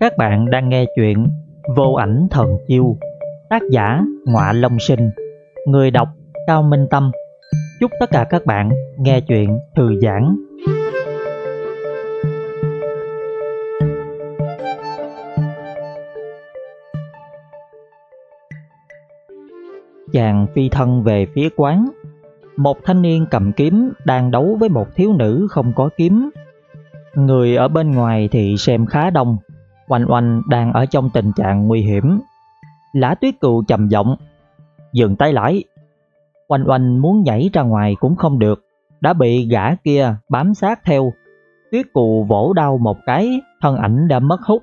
Các bạn đang nghe chuyện Vô ảnh thần chiêu Tác giả Ngọa Long Sinh Người đọc Cao Minh Tâm Chúc tất cả các bạn nghe chuyện thư giãn Chàng phi thân về phía quán Một thanh niên cầm kiếm đang đấu với một thiếu nữ không có kiếm Người ở bên ngoài thì xem khá đông Oanh Oanh đang ở trong tình trạng nguy hiểm. Lã tuyết cừu trầm giọng, dừng tay lại. Oanh Oanh muốn nhảy ra ngoài cũng không được, đã bị gã kia bám sát theo. Tuyết cừu vỗ đau một cái, thân ảnh đã mất hút.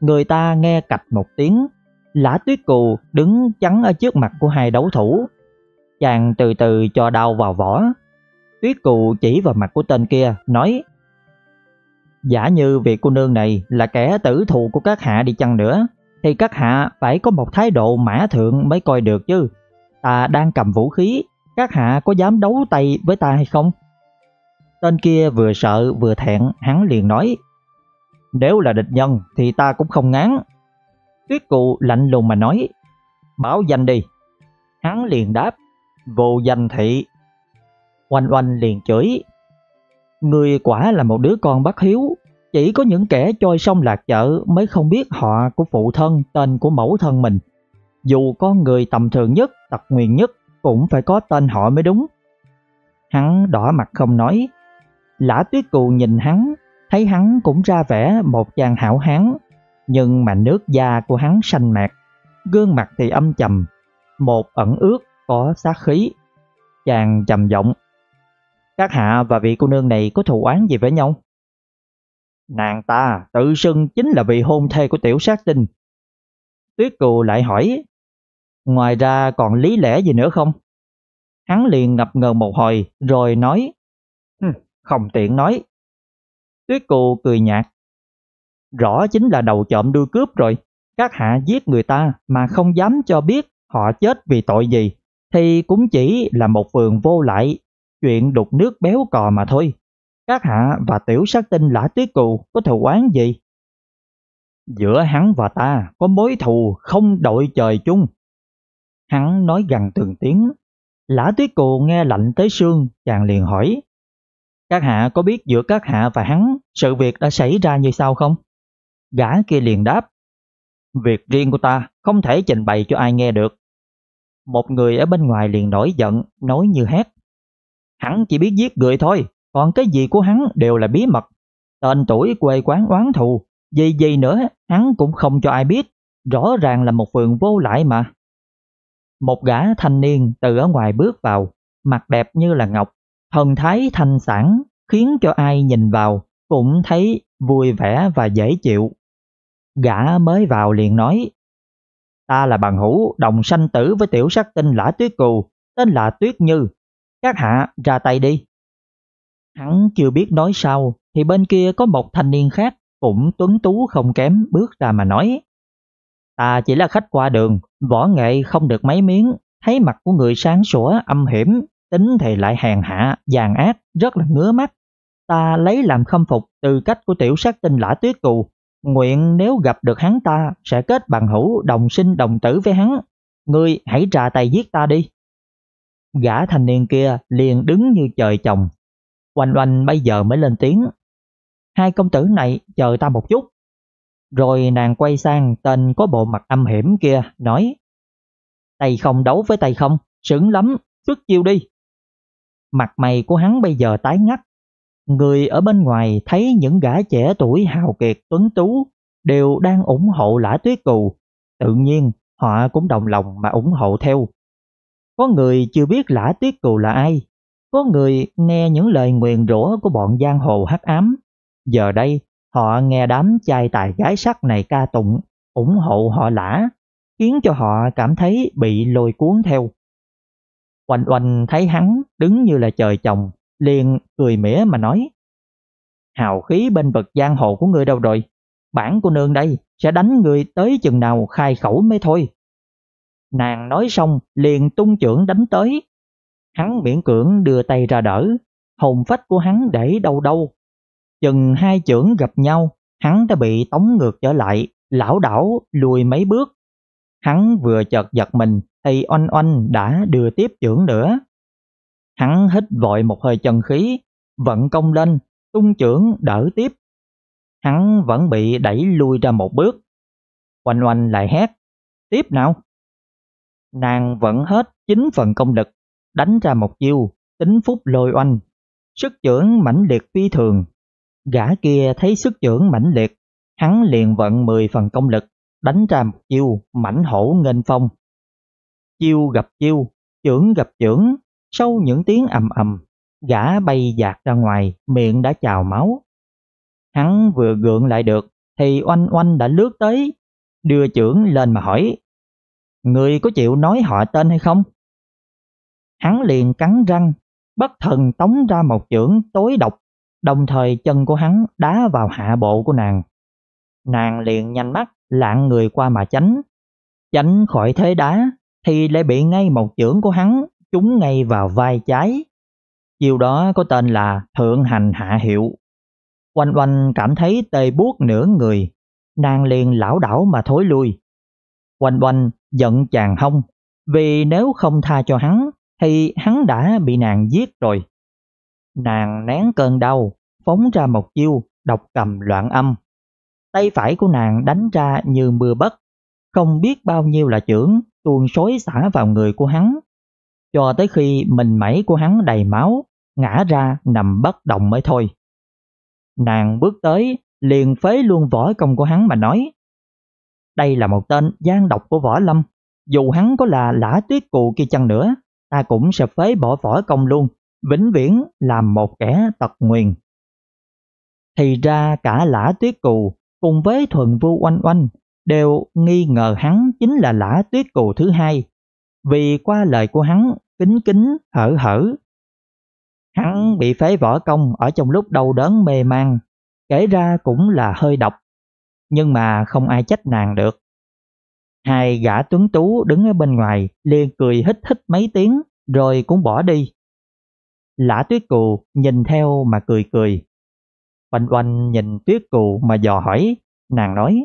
Người ta nghe cạch một tiếng, lã tuyết cừu đứng chắn ở trước mặt của hai đấu thủ. Chàng từ từ cho đau vào vỏ. Tuyết cừu chỉ vào mặt của tên kia, nói Giả như vị cô nương này là kẻ tử thù của các hạ đi chăng nữa, thì các hạ phải có một thái độ mã thượng mới coi được chứ. Ta đang cầm vũ khí, các hạ có dám đấu tay với ta hay không? Tên kia vừa sợ vừa thẹn, hắn liền nói, nếu là địch nhân thì ta cũng không ngán. Tuyết cụ lạnh lùng mà nói, báo danh đi. Hắn liền đáp, vô danh thị. Oanh oanh liền chửi, người quả là một đứa con bất hiếu, chỉ có những kẻ trôi sông lạc chợ mới không biết họ của phụ thân tên của mẫu thân mình. Dù con người tầm thường nhất, tật nguyền nhất cũng phải có tên họ mới đúng. Hắn đỏ mặt không nói. Lã tuyết cù nhìn hắn, thấy hắn cũng ra vẻ một chàng hảo hán, nhưng mà nước da của hắn xanh mạc, gương mặt thì âm trầm, một ẩn ước có sát khí. Chàng trầm giọng, các hạ và vị cô nương này có thù oán gì với nhau? Nàng ta tự xưng chính là vị hôn thê của tiểu sát tinh. Tuyết Cừu lại hỏi, ngoài ra còn lý lẽ gì nữa không? Hắn liền ngập ngừng một hồi rồi nói, không tiện nói. Tuyết Cừu cười nhạt, rõ chính là đầu trộm đuôi cướp rồi. Các hạ giết người ta mà không dám cho biết họ chết vì tội gì, thì cũng chỉ là một vườn vô lại, chuyện đục nước béo cò mà thôi các hạ và tiểu sát tinh lã tuyết cừu có thù oán gì? Giữa hắn và ta có mối thù không đội trời chung. Hắn nói gần từng tiếng. Lã tuyết cừu nghe lạnh tới xương, chàng liền hỏi. Các hạ có biết giữa các hạ và hắn sự việc đã xảy ra như sao không? Gã kia liền đáp. Việc riêng của ta không thể trình bày cho ai nghe được. Một người ở bên ngoài liền nổi giận, nói như hét. Hắn chỉ biết giết người thôi, còn cái gì của hắn đều là bí mật. Tên tuổi quê quán oán thù, gì gì nữa hắn cũng không cho ai biết, rõ ràng là một phường vô lại mà. Một gã thanh niên từ ở ngoài bước vào, mặt đẹp như là ngọc, thần thái thanh sản khiến cho ai nhìn vào cũng thấy vui vẻ và dễ chịu. Gã mới vào liền nói, ta là bằng hữu đồng sanh tử với tiểu sắc tinh lã tuyết cù, tên là Tuyết Như, các hạ ra tay đi. Hắn chưa biết nói sao thì bên kia có một thanh niên khác cũng tuấn tú không kém bước ra mà nói. Ta chỉ là khách qua đường, võ nghệ không được mấy miếng, thấy mặt của người sáng sủa âm hiểm, tính thì lại hèn hạ, dàn ác, rất là ngứa mắt. Ta lấy làm khâm phục từ cách của tiểu sát tinh lã tuyết cù, nguyện nếu gặp được hắn ta sẽ kết bằng hữu đồng sinh đồng tử với hắn. Ngươi hãy ra tay giết ta đi. Gã thanh niên kia liền đứng như trời chồng Hoành Hoành bây giờ mới lên tiếng. Hai công tử này chờ ta một chút. Rồi nàng quay sang tên có bộ mặt âm hiểm kia, nói Tay không đấu với tay không, sững lắm, xuất chiêu đi. Mặt mày của hắn bây giờ tái ngắt. Người ở bên ngoài thấy những gã trẻ tuổi hào kiệt tuấn tú đều đang ủng hộ lã tuyết cù. Tự nhiên họ cũng đồng lòng mà ủng hộ theo. Có người chưa biết lã tuyết cù là ai, có người nghe những lời nguyền rủa của bọn giang hồ hắc ám. Giờ đây, họ nghe đám trai tài gái sắc này ca tụng, ủng hộ họ lã, khiến cho họ cảm thấy bị lôi cuốn theo. Oanh oanh thấy hắn đứng như là trời chồng, liền cười mỉa mà nói Hào khí bên vực giang hồ của ngươi đâu rồi? Bản của nương đây sẽ đánh ngươi tới chừng nào khai khẩu mới thôi. Nàng nói xong liền tung trưởng đánh tới Hắn miễn cưỡng đưa tay ra đỡ, hồn phách của hắn để đâu đâu. Chừng hai chưởng gặp nhau, hắn đã bị tống ngược trở lại, lão đảo lùi mấy bước. Hắn vừa chợt giật mình thì oanh oanh đã đưa tiếp chưởng nữa. Hắn hít vội một hơi chân khí, vận công lên, tung chưởng đỡ tiếp. Hắn vẫn bị đẩy lui ra một bước. Oanh oanh lại hét, tiếp nào. Nàng vẫn hết 9 phần công lực, đánh ra một chiêu, tính phút lôi oanh. Sức trưởng mãnh liệt phi thường. Gã kia thấy sức trưởng mãnh liệt, hắn liền vận 10 phần công lực, đánh ra một chiêu mãnh hổ nghênh phong. Chiêu gặp chiêu, trưởng gặp trưởng, sau những tiếng ầm ầm, gã bay dạt ra ngoài, miệng đã chào máu. Hắn vừa gượng lại được, thì oanh oanh đã lướt tới, đưa trưởng lên mà hỏi. Người có chịu nói họ tên hay không? hắn liền cắn răng, bất thần tống ra một chưởng tối độc, đồng thời chân của hắn đá vào hạ bộ của nàng. Nàng liền nhanh mắt, lạng người qua mà tránh. Tránh khỏi thế đá, thì lại bị ngay một chưởng của hắn trúng ngay vào vai trái. Chiều đó có tên là Thượng Hành Hạ Hiệu. Oanh oanh cảm thấy tê buốt nửa người, nàng liền lão đảo mà thối lui. Oanh oanh giận chàng hông, vì nếu không tha cho hắn thì hắn đã bị nàng giết rồi. Nàng nén cơn đau, phóng ra một chiêu độc cầm loạn âm. Tay phải của nàng đánh ra như mưa bất, không biết bao nhiêu là chưởng tuôn xối xả vào người của hắn. Cho tới khi mình mẩy của hắn đầy máu, ngã ra nằm bất động mới thôi. Nàng bước tới, liền phế luôn võ công của hắn mà nói. Đây là một tên gian độc của võ lâm, dù hắn có là lã tuyết cụ kia chăng nữa ta cũng sẽ phế bỏ võ công luôn, vĩnh viễn làm một kẻ tật nguyền. Thì ra cả lã tuyết cù cùng với thuần vu oanh oanh đều nghi ngờ hắn chính là lã tuyết cù thứ hai, vì qua lời của hắn kính kính hở hở. Hắn bị phế võ công ở trong lúc đau đớn mê man, kể ra cũng là hơi độc, nhưng mà không ai trách nàng được. Hai gã tuấn tú đứng ở bên ngoài liền cười hít hít mấy tiếng rồi cũng bỏ đi. Lã tuyết cù nhìn theo mà cười cười. Oanh oanh nhìn tuyết cù mà dò hỏi, nàng nói.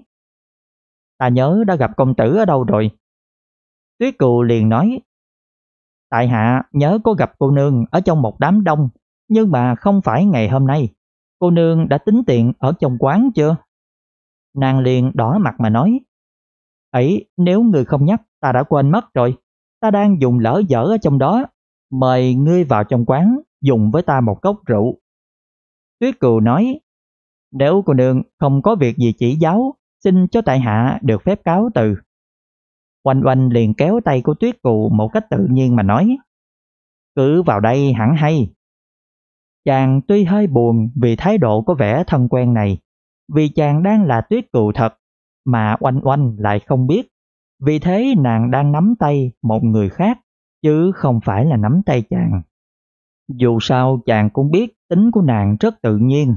Ta nhớ đã gặp công tử ở đâu rồi. Tuyết cù liền nói. Tại hạ nhớ có gặp cô nương ở trong một đám đông, nhưng mà không phải ngày hôm nay. Cô nương đã tính tiện ở trong quán chưa? Nàng liền đỏ mặt mà nói ấy nếu người không nhắc ta đã quên mất rồi ta đang dùng lỡ dở ở trong đó mời ngươi vào trong quán dùng với ta một cốc rượu tuyết cừu nói nếu cô nương không có việc gì chỉ giáo xin cho tại hạ được phép cáo từ oanh oanh liền kéo tay của tuyết cừu một cách tự nhiên mà nói cứ vào đây hẳn hay chàng tuy hơi buồn vì thái độ có vẻ thân quen này vì chàng đang là tuyết cừu thật mà oanh oanh lại không biết. Vì thế nàng đang nắm tay một người khác, chứ không phải là nắm tay chàng. Dù sao chàng cũng biết tính của nàng rất tự nhiên.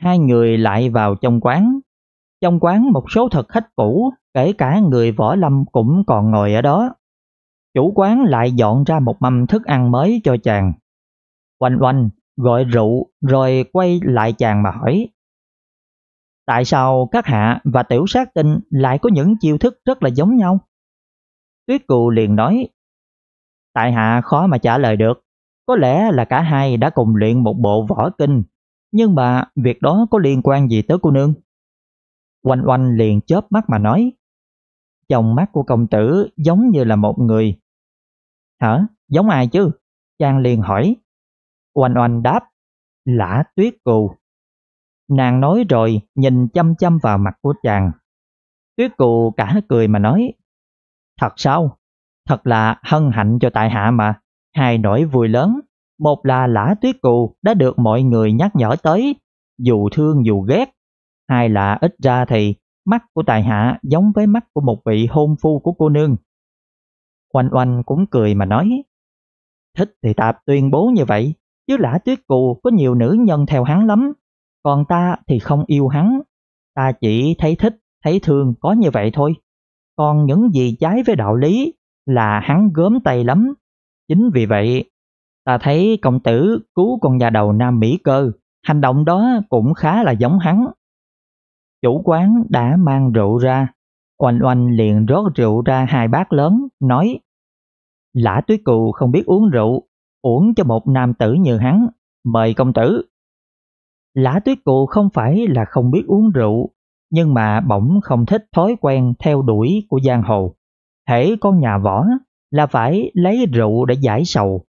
Hai người lại vào trong quán. Trong quán một số thực khách cũ, kể cả người võ lâm cũng còn ngồi ở đó. Chủ quán lại dọn ra một mâm thức ăn mới cho chàng. Oanh oanh gọi rượu rồi quay lại chàng mà hỏi. Tại sao các hạ và tiểu sát tinh lại có những chiêu thức rất là giống nhau? Tuyết cù liền nói, tại hạ khó mà trả lời được, có lẽ là cả hai đã cùng luyện một bộ võ kinh, nhưng mà việc đó có liên quan gì tới cô nương? Oanh oanh liền chớp mắt mà nói, chồng mắt của công tử giống như là một người. Hả? Giống ai chứ? Chàng liền hỏi. Oanh oanh đáp, lã tuyết cù. Nàng nói rồi nhìn chăm chăm vào mặt của chàng. Tuyết cù cả cười mà nói, thật sao? Thật là hân hạnh cho tại hạ mà, hai nỗi vui lớn. Một là lã tuyết cù đã được mọi người nhắc nhở tới, dù thương dù ghét. Hai là ít ra thì mắt của tài hạ giống với mắt của một vị hôn phu của cô nương. Oanh oanh cũng cười mà nói, thích thì tạp tuyên bố như vậy, chứ lã tuyết cù có nhiều nữ nhân theo hắn lắm, còn ta thì không yêu hắn, ta chỉ thấy thích, thấy thương có như vậy thôi. Còn những gì trái với đạo lý là hắn gớm tay lắm. Chính vì vậy, ta thấy công tử cứu con nhà đầu Nam Mỹ cơ, hành động đó cũng khá là giống hắn. Chủ quán đã mang rượu ra, oanh oanh liền rót rượu ra hai bát lớn, nói Lã tuyết cù không biết uống rượu, uổng cho một nam tử như hắn, mời công tử. Lã tuyết cụ không phải là không biết uống rượu, nhưng mà bỗng không thích thói quen theo đuổi của giang hồ. Hễ con nhà võ là phải lấy rượu để giải sầu.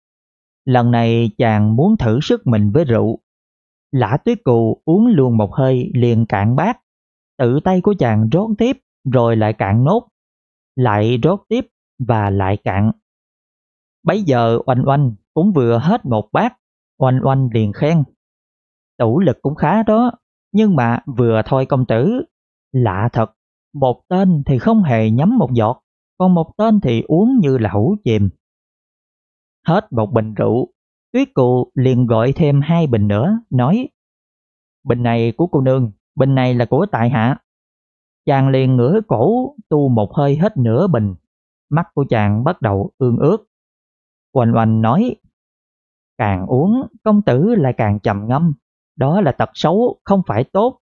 Lần này chàng muốn thử sức mình với rượu. Lã tuyết cụ uống luôn một hơi liền cạn bát, tự tay của chàng rót tiếp rồi lại cạn nốt, lại rót tiếp và lại cạn. bây giờ oanh oanh cũng vừa hết một bát, oanh oanh liền khen. Tủ lực cũng khá đó, nhưng mà vừa thôi công tử. Lạ thật, một tên thì không hề nhắm một giọt, còn một tên thì uống như là hủ chìm. Hết một bình rượu, tuyết cụ liền gọi thêm hai bình nữa, nói Bình này của cô nương, bình này là của tại hạ. Chàng liền ngửa cổ tu một hơi hết nửa bình, mắt của chàng bắt đầu ương ướt. Oanh oanh nói Càng uống, công tử lại càng chậm ngâm, đó là tật xấu, không phải tốt.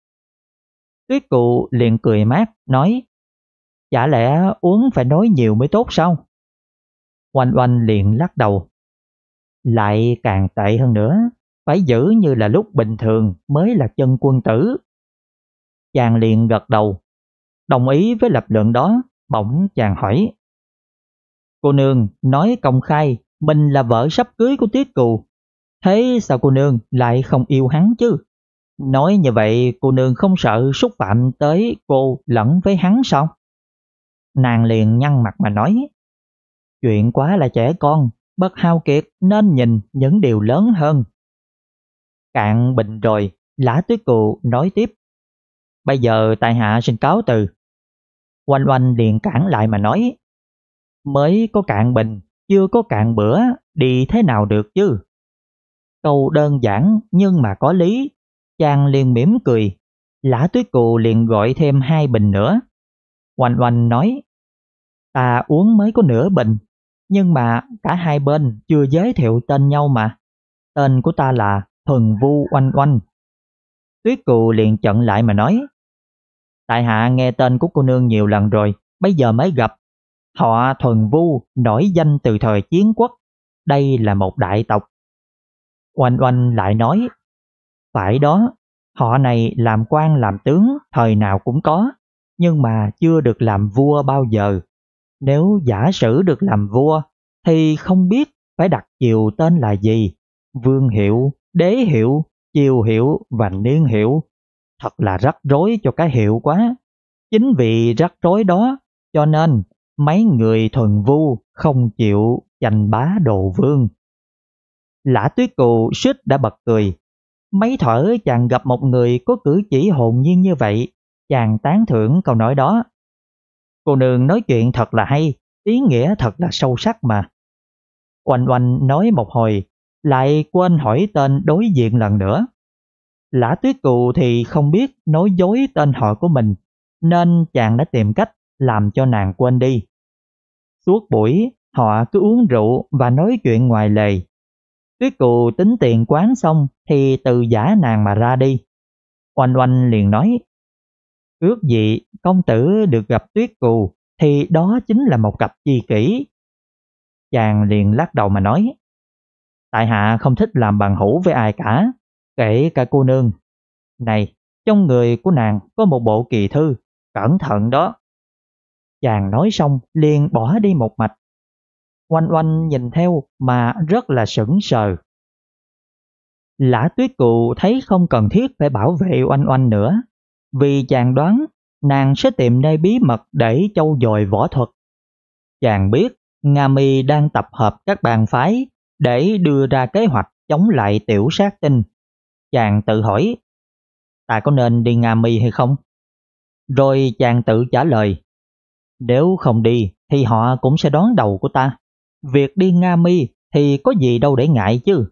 Tuyết cụ liền cười mát, nói, chả lẽ uống phải nói nhiều mới tốt sao? Oanh oanh liền lắc đầu. Lại càng tệ hơn nữa, phải giữ như là lúc bình thường mới là chân quân tử. Chàng liền gật đầu, đồng ý với lập luận đó, bỗng chàng hỏi. Cô nương nói công khai mình là vợ sắp cưới của Tiết Cù, thế sao cô nương lại không yêu hắn chứ? Nói như vậy cô nương không sợ xúc phạm tới cô lẫn với hắn sao? Nàng liền nhăn mặt mà nói, chuyện quá là trẻ con, bất hao kiệt nên nhìn những điều lớn hơn. Cạn bình rồi, lã tuyết cụ nói tiếp. Bây giờ tại hạ xin cáo từ. Oanh oanh liền cản lại mà nói. Mới có cạn bình chưa có cạn bữa đi thế nào được chứ. Câu đơn giản nhưng mà có lý, chàng liền mỉm cười, lã tuyết cù liền gọi thêm hai bình nữa. Oanh oanh nói, ta uống mới có nửa bình, nhưng mà cả hai bên chưa giới thiệu tên nhau mà. Tên của ta là thần Vu Oanh Oanh. Tuyết cù liền chận lại mà nói, Tại hạ nghe tên của cô nương nhiều lần rồi, bây giờ mới gặp Họ thuần vu, nổi danh từ thời chiến quốc, đây là một đại tộc. Oanh Oanh lại nói, phải đó, họ này làm quan làm tướng thời nào cũng có, nhưng mà chưa được làm vua bao giờ. Nếu giả sử được làm vua, thì không biết phải đặt chiều tên là gì, vương hiệu, đế hiệu, chiều hiệu và niên hiệu. Thật là rắc rối cho cái hiệu quá. Chính vì rắc rối đó, cho nên mấy người thuần vu không chịu giành bá đồ vương. Lã tuyết cụ suýt đã bật cười. Mấy thở chàng gặp một người có cử chỉ hồn nhiên như vậy, chàng tán thưởng câu nói đó. Cô nương nói chuyện thật là hay, ý nghĩa thật là sâu sắc mà. Oanh oanh nói một hồi, lại quên hỏi tên đối diện lần nữa. Lã tuyết cụ thì không biết nói dối tên họ của mình, nên chàng đã tìm cách làm cho nàng quên đi. Suốt buổi, họ cứ uống rượu và nói chuyện ngoài lề. Tuyết cụ tính tiền quán xong thì từ giả nàng mà ra đi. Oanh oanh liền nói, ước gì công tử được gặp tuyết cù thì đó chính là một cặp chi kỷ. Chàng liền lắc đầu mà nói, tại hạ không thích làm bằng hữu với ai cả, kể cả cô nương. Này, trong người của nàng có một bộ kỳ thư, cẩn thận đó. Chàng nói xong liền bỏ đi một mạch. Oanh oanh nhìn theo mà rất là sững sờ. Lã tuyết cụ thấy không cần thiết phải bảo vệ oanh oanh nữa, vì chàng đoán nàng sẽ tìm nơi bí mật để châu dồi võ thuật. Chàng biết Nga Mi đang tập hợp các bàn phái để đưa ra kế hoạch chống lại tiểu sát tinh. Chàng tự hỏi, ta có nên đi Nga Mi hay không? Rồi chàng tự trả lời, nếu không đi thì họ cũng sẽ đón đầu của ta. Việc đi Nga Mi thì có gì đâu để ngại chứ.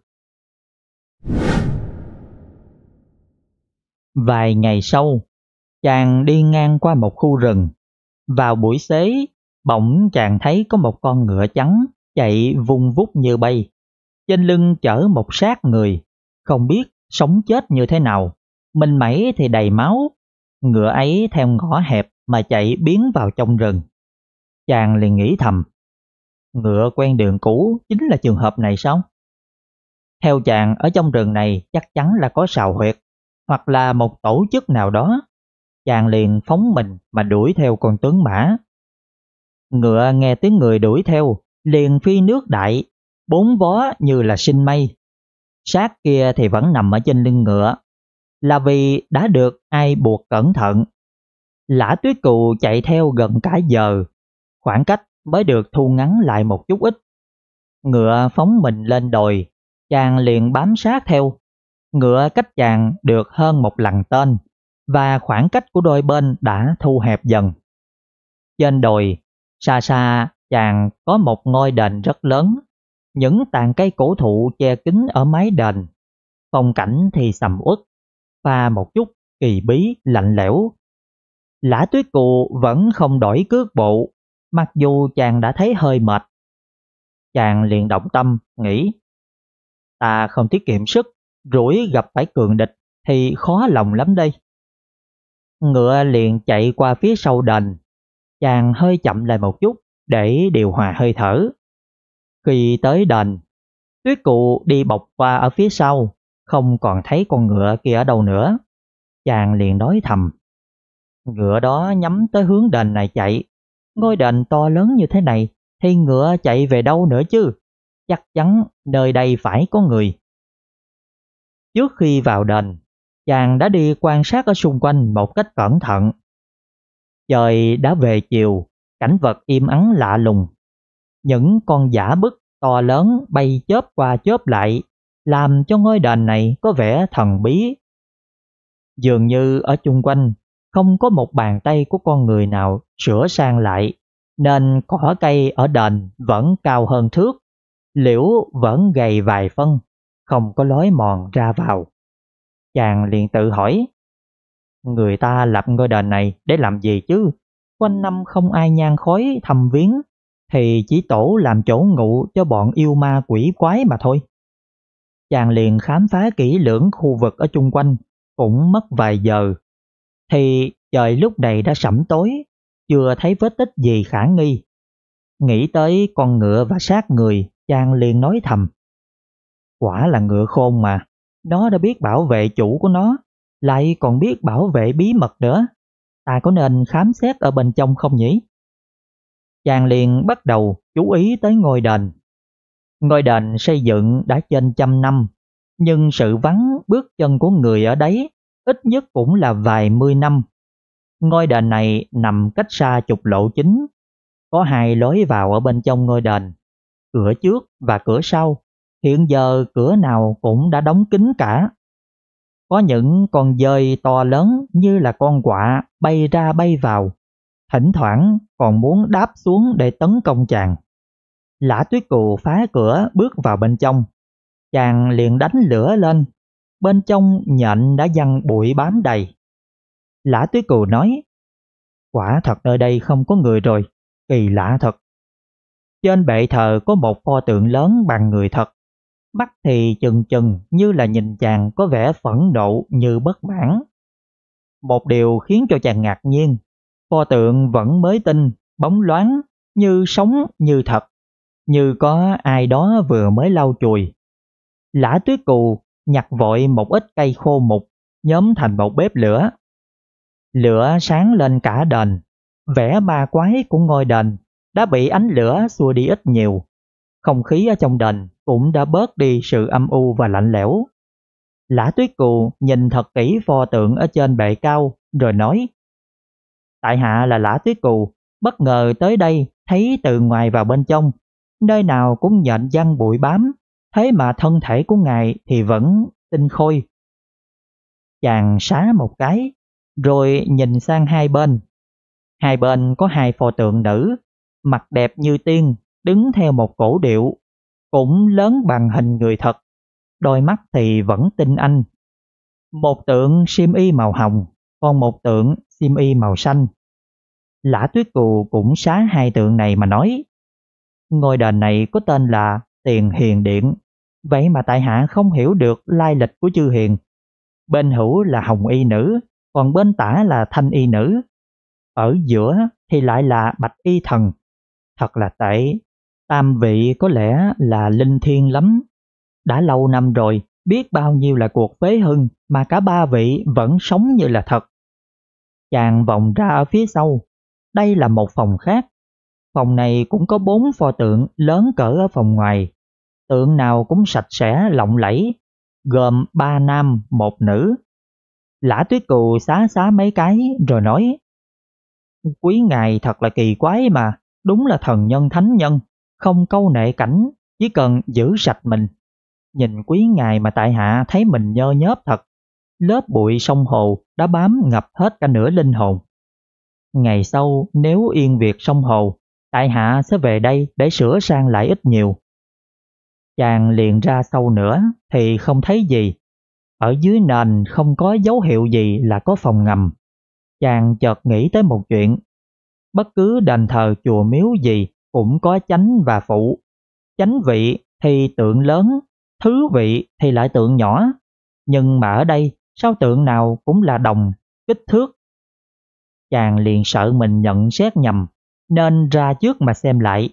Vài ngày sau, chàng đi ngang qua một khu rừng. Vào buổi xế, bỗng chàng thấy có một con ngựa trắng chạy vung vút như bay. Trên lưng chở một xác người, không biết sống chết như thế nào. Mình mẩy thì đầy máu, ngựa ấy theo ngõ hẹp mà chạy biến vào trong rừng. Chàng liền nghĩ thầm, ngựa quen đường cũ chính là trường hợp này sao? Theo chàng ở trong rừng này chắc chắn là có sào huyệt, hoặc là một tổ chức nào đó. Chàng liền phóng mình mà đuổi theo con tướng mã. Ngựa nghe tiếng người đuổi theo, liền phi nước đại, bốn vó như là sinh mây. Sát kia thì vẫn nằm ở trên lưng ngựa, là vì đã được ai buộc cẩn thận Lã tuyết cụ chạy theo gần cả giờ, khoảng cách mới được thu ngắn lại một chút ít. Ngựa phóng mình lên đồi, chàng liền bám sát theo. Ngựa cách chàng được hơn một lần tên, và khoảng cách của đôi bên đã thu hẹp dần. Trên đồi, xa xa chàng có một ngôi đền rất lớn, những tàn cây cổ thụ che kín ở mái đền. Phong cảnh thì sầm uất, pha một chút kỳ bí lạnh lẽo Lã tuyết cụ vẫn không đổi cước bộ, mặc dù chàng đã thấy hơi mệt. Chàng liền động tâm, nghĩ. Ta không tiết kiệm sức, rủi gặp phải cường địch thì khó lòng lắm đây. Ngựa liền chạy qua phía sau đền, chàng hơi chậm lại một chút để điều hòa hơi thở. Khi tới đền, tuyết cụ đi bọc qua ở phía sau, không còn thấy con ngựa kia ở đâu nữa. Chàng liền nói thầm. Ngựa đó nhắm tới hướng đền này chạy. Ngôi đền to lớn như thế này thì ngựa chạy về đâu nữa chứ? Chắc chắn nơi đây phải có người. Trước khi vào đền, chàng đã đi quan sát ở xung quanh một cách cẩn thận. Trời đã về chiều, cảnh vật im ắng lạ lùng. Những con giả bức to lớn bay chớp qua chớp lại, làm cho ngôi đền này có vẻ thần bí. Dường như ở chung quanh không có một bàn tay của con người nào sửa sang lại, nên cỏ cây ở đền vẫn cao hơn thước, liễu vẫn gầy vài phân, không có lối mòn ra vào. Chàng liền tự hỏi, người ta lập ngôi đền này để làm gì chứ? Quanh năm không ai nhang khói thầm viếng, thì chỉ tổ làm chỗ ngụ cho bọn yêu ma quỷ quái mà thôi. Chàng liền khám phá kỹ lưỡng khu vực ở chung quanh, cũng mất vài giờ thì trời lúc này đã sẩm tối, chưa thấy vết tích gì khả nghi. Nghĩ tới con ngựa và sát người, Trang liền nói thầm. Quả là ngựa khôn mà, nó đã biết bảo vệ chủ của nó, lại còn biết bảo vệ bí mật nữa. Ta có nên khám xét ở bên trong không nhỉ? Chàng liền bắt đầu chú ý tới ngôi đền. Ngôi đền xây dựng đã trên trăm năm, nhưng sự vắng bước chân của người ở đấy ít nhất cũng là vài mươi năm. Ngôi đền này nằm cách xa trục lộ chính, có hai lối vào ở bên trong ngôi đền, cửa trước và cửa sau. Hiện giờ cửa nào cũng đã đóng kín cả. Có những con dơi to lớn như là con quạ bay ra bay vào, thỉnh thoảng còn muốn đáp xuống để tấn công chàng. Lã tuyết cù phá cửa bước vào bên trong, chàng liền đánh lửa lên bên trong nhện đã dằn bụi bám đầy. Lã Tuyết Cừu nói, quả thật nơi đây không có người rồi, kỳ lạ thật. Trên bệ thờ có một pho tượng lớn bằng người thật, mắt thì chừng chừng như là nhìn chàng có vẻ phẫn nộ như bất mãn. Một điều khiến cho chàng ngạc nhiên, pho tượng vẫn mới tinh, bóng loáng, như sống như thật, như có ai đó vừa mới lau chùi. Lã tuyết cù nhặt vội một ít cây khô mục, nhóm thành một bếp lửa. Lửa sáng lên cả đền, vẻ ma quái của ngôi đền đã bị ánh lửa xua đi ít nhiều. Không khí ở trong đền cũng đã bớt đi sự âm u và lạnh lẽo. Lã tuyết cù nhìn thật kỹ pho tượng ở trên bệ cao rồi nói Tại hạ là lã tuyết cù, bất ngờ tới đây thấy từ ngoài vào bên trong, nơi nào cũng nhện văn bụi bám thế mà thân thể của ngài thì vẫn tinh khôi. Chàng xá một cái, rồi nhìn sang hai bên. Hai bên có hai phò tượng nữ, mặt đẹp như tiên, đứng theo một cổ điệu, cũng lớn bằng hình người thật, đôi mắt thì vẫn tinh anh. Một tượng sim y màu hồng, còn một tượng sim y màu xanh. Lã tuyết cù cũng xá hai tượng này mà nói. Ngôi đền này có tên là Tiền Hiền Điện. Vậy mà tại hạ không hiểu được lai lịch của chư hiền. Bên hữu là hồng y nữ, còn bên tả là thanh y nữ. Ở giữa thì lại là bạch y thần. Thật là tệ, tam vị có lẽ là linh thiên lắm. Đã lâu năm rồi, biết bao nhiêu là cuộc phế hưng mà cả ba vị vẫn sống như là thật. Chàng vòng ra ở phía sau, đây là một phòng khác. Phòng này cũng có bốn pho tượng lớn cỡ ở phòng ngoài, tượng nào cũng sạch sẽ lộng lẫy, gồm ba nam một nữ. Lã tuyết cù xá xá mấy cái rồi nói Quý ngài thật là kỳ quái mà, đúng là thần nhân thánh nhân, không câu nệ cảnh, chỉ cần giữ sạch mình. Nhìn quý ngài mà tại hạ thấy mình nhơ nhớp thật, lớp bụi sông hồ đã bám ngập hết cả nửa linh hồn. Ngày sau nếu yên việc sông hồ, tại hạ sẽ về đây để sửa sang lại ít nhiều. Chàng liền ra sâu nữa thì không thấy gì. Ở dưới nền không có dấu hiệu gì là có phòng ngầm. Chàng chợt nghĩ tới một chuyện. Bất cứ đền thờ chùa miếu gì cũng có chánh và phụ. Chánh vị thì tượng lớn, thứ vị thì lại tượng nhỏ. Nhưng mà ở đây sao tượng nào cũng là đồng, kích thước. Chàng liền sợ mình nhận xét nhầm nên ra trước mà xem lại.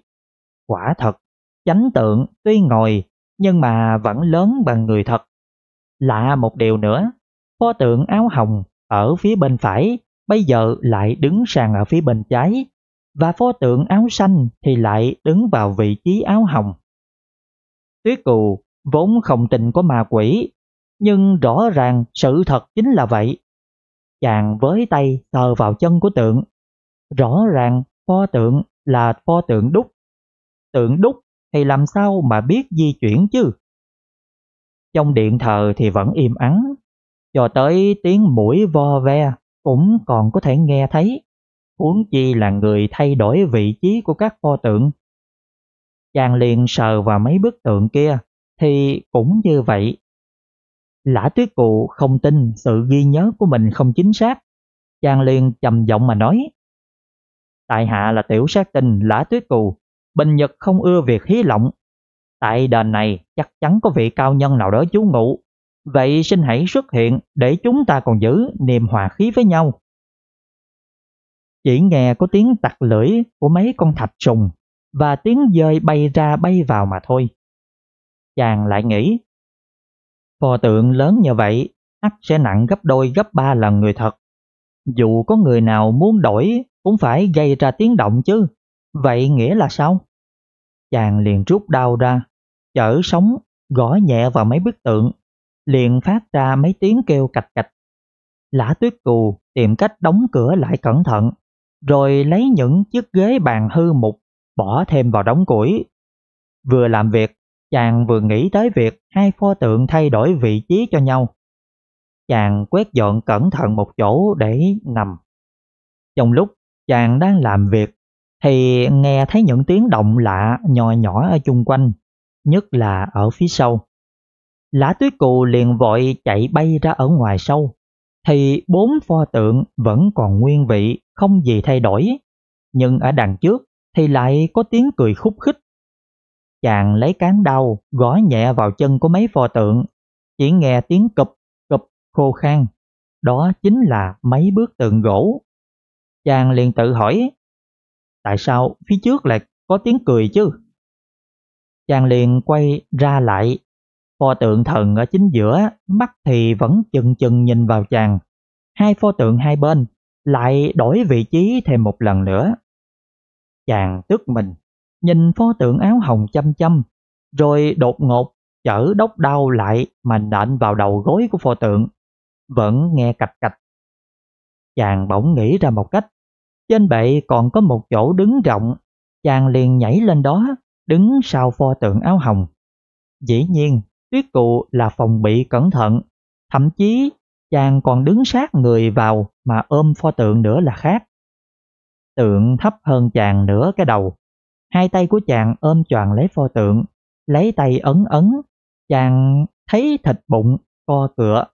Quả thật Chánh tượng tuy ngồi nhưng mà vẫn lớn bằng người thật. Lạ một điều nữa, pho tượng áo hồng ở phía bên phải bây giờ lại đứng sang ở phía bên trái và pho tượng áo xanh thì lại đứng vào vị trí áo hồng. Tuyết cù vốn không tình có ma quỷ, nhưng rõ ràng sự thật chính là vậy. Chàng với tay sờ vào chân của tượng, rõ ràng pho tượng là pho tượng đúc. Tượng đúc thì làm sao mà biết di chuyển chứ? Trong điện thờ thì vẫn im ắng, cho tới tiếng mũi vo ve cũng còn có thể nghe thấy, huống chi là người thay đổi vị trí của các pho tượng. Chàng liền sờ vào mấy bức tượng kia thì cũng như vậy. Lã tuyết cụ không tin sự ghi nhớ của mình không chính xác, chàng liền trầm giọng mà nói. Tại hạ là tiểu sát tinh Lã Tuyết Cù, Bình Nhật không ưa việc hí lộng. Tại đền này chắc chắn có vị cao nhân nào đó chú ngụ. Vậy xin hãy xuất hiện để chúng ta còn giữ niềm hòa khí với nhau. Chỉ nghe có tiếng tặc lưỡi của mấy con thạch sùng và tiếng dơi bay ra bay vào mà thôi. Chàng lại nghĩ, phò tượng lớn như vậy ắt sẽ nặng gấp đôi gấp ba lần người thật. Dù có người nào muốn đổi cũng phải gây ra tiếng động chứ. Vậy nghĩa là sao? Chàng liền rút đau ra, chở sống, gõ nhẹ vào mấy bức tượng, liền phát ra mấy tiếng kêu cạch cạch. Lã tuyết cù tìm cách đóng cửa lại cẩn thận, rồi lấy những chiếc ghế bàn hư mục bỏ thêm vào đống củi. Vừa làm việc, chàng vừa nghĩ tới việc hai pho tượng thay đổi vị trí cho nhau. Chàng quét dọn cẩn thận một chỗ để nằm. Trong lúc chàng đang làm việc thì nghe thấy những tiếng động lạ nhỏ nhỏ ở chung quanh, nhất là ở phía sau. Lã tuyết cù liền vội chạy bay ra ở ngoài sâu, thì bốn pho tượng vẫn còn nguyên vị, không gì thay đổi. Nhưng ở đằng trước thì lại có tiếng cười khúc khích. Chàng lấy cán đau, gõ nhẹ vào chân của mấy pho tượng, chỉ nghe tiếng cụp cụp khô khan. Đó chính là mấy bước tượng gỗ. Chàng liền tự hỏi Tại sao phía trước lại có tiếng cười chứ? Chàng liền quay ra lại. Pho tượng thần ở chính giữa, mắt thì vẫn chừng chừng nhìn vào chàng. Hai pho tượng hai bên lại đổi vị trí thêm một lần nữa. Chàng tức mình, nhìn pho tượng áo hồng chăm chăm, rồi đột ngột chở đốc đau lại mà nện vào đầu gối của pho tượng. Vẫn nghe cạch cạch. Chàng bỗng nghĩ ra một cách trên bệ còn có một chỗ đứng rộng, chàng liền nhảy lên đó, đứng sau pho tượng áo hồng. Dĩ nhiên, tuyết cụ là phòng bị cẩn thận, thậm chí chàng còn đứng sát người vào mà ôm pho tượng nữa là khác. Tượng thấp hơn chàng nửa cái đầu, hai tay của chàng ôm tròn lấy pho tượng, lấy tay ấn ấn, chàng thấy thịt bụng, co cửa.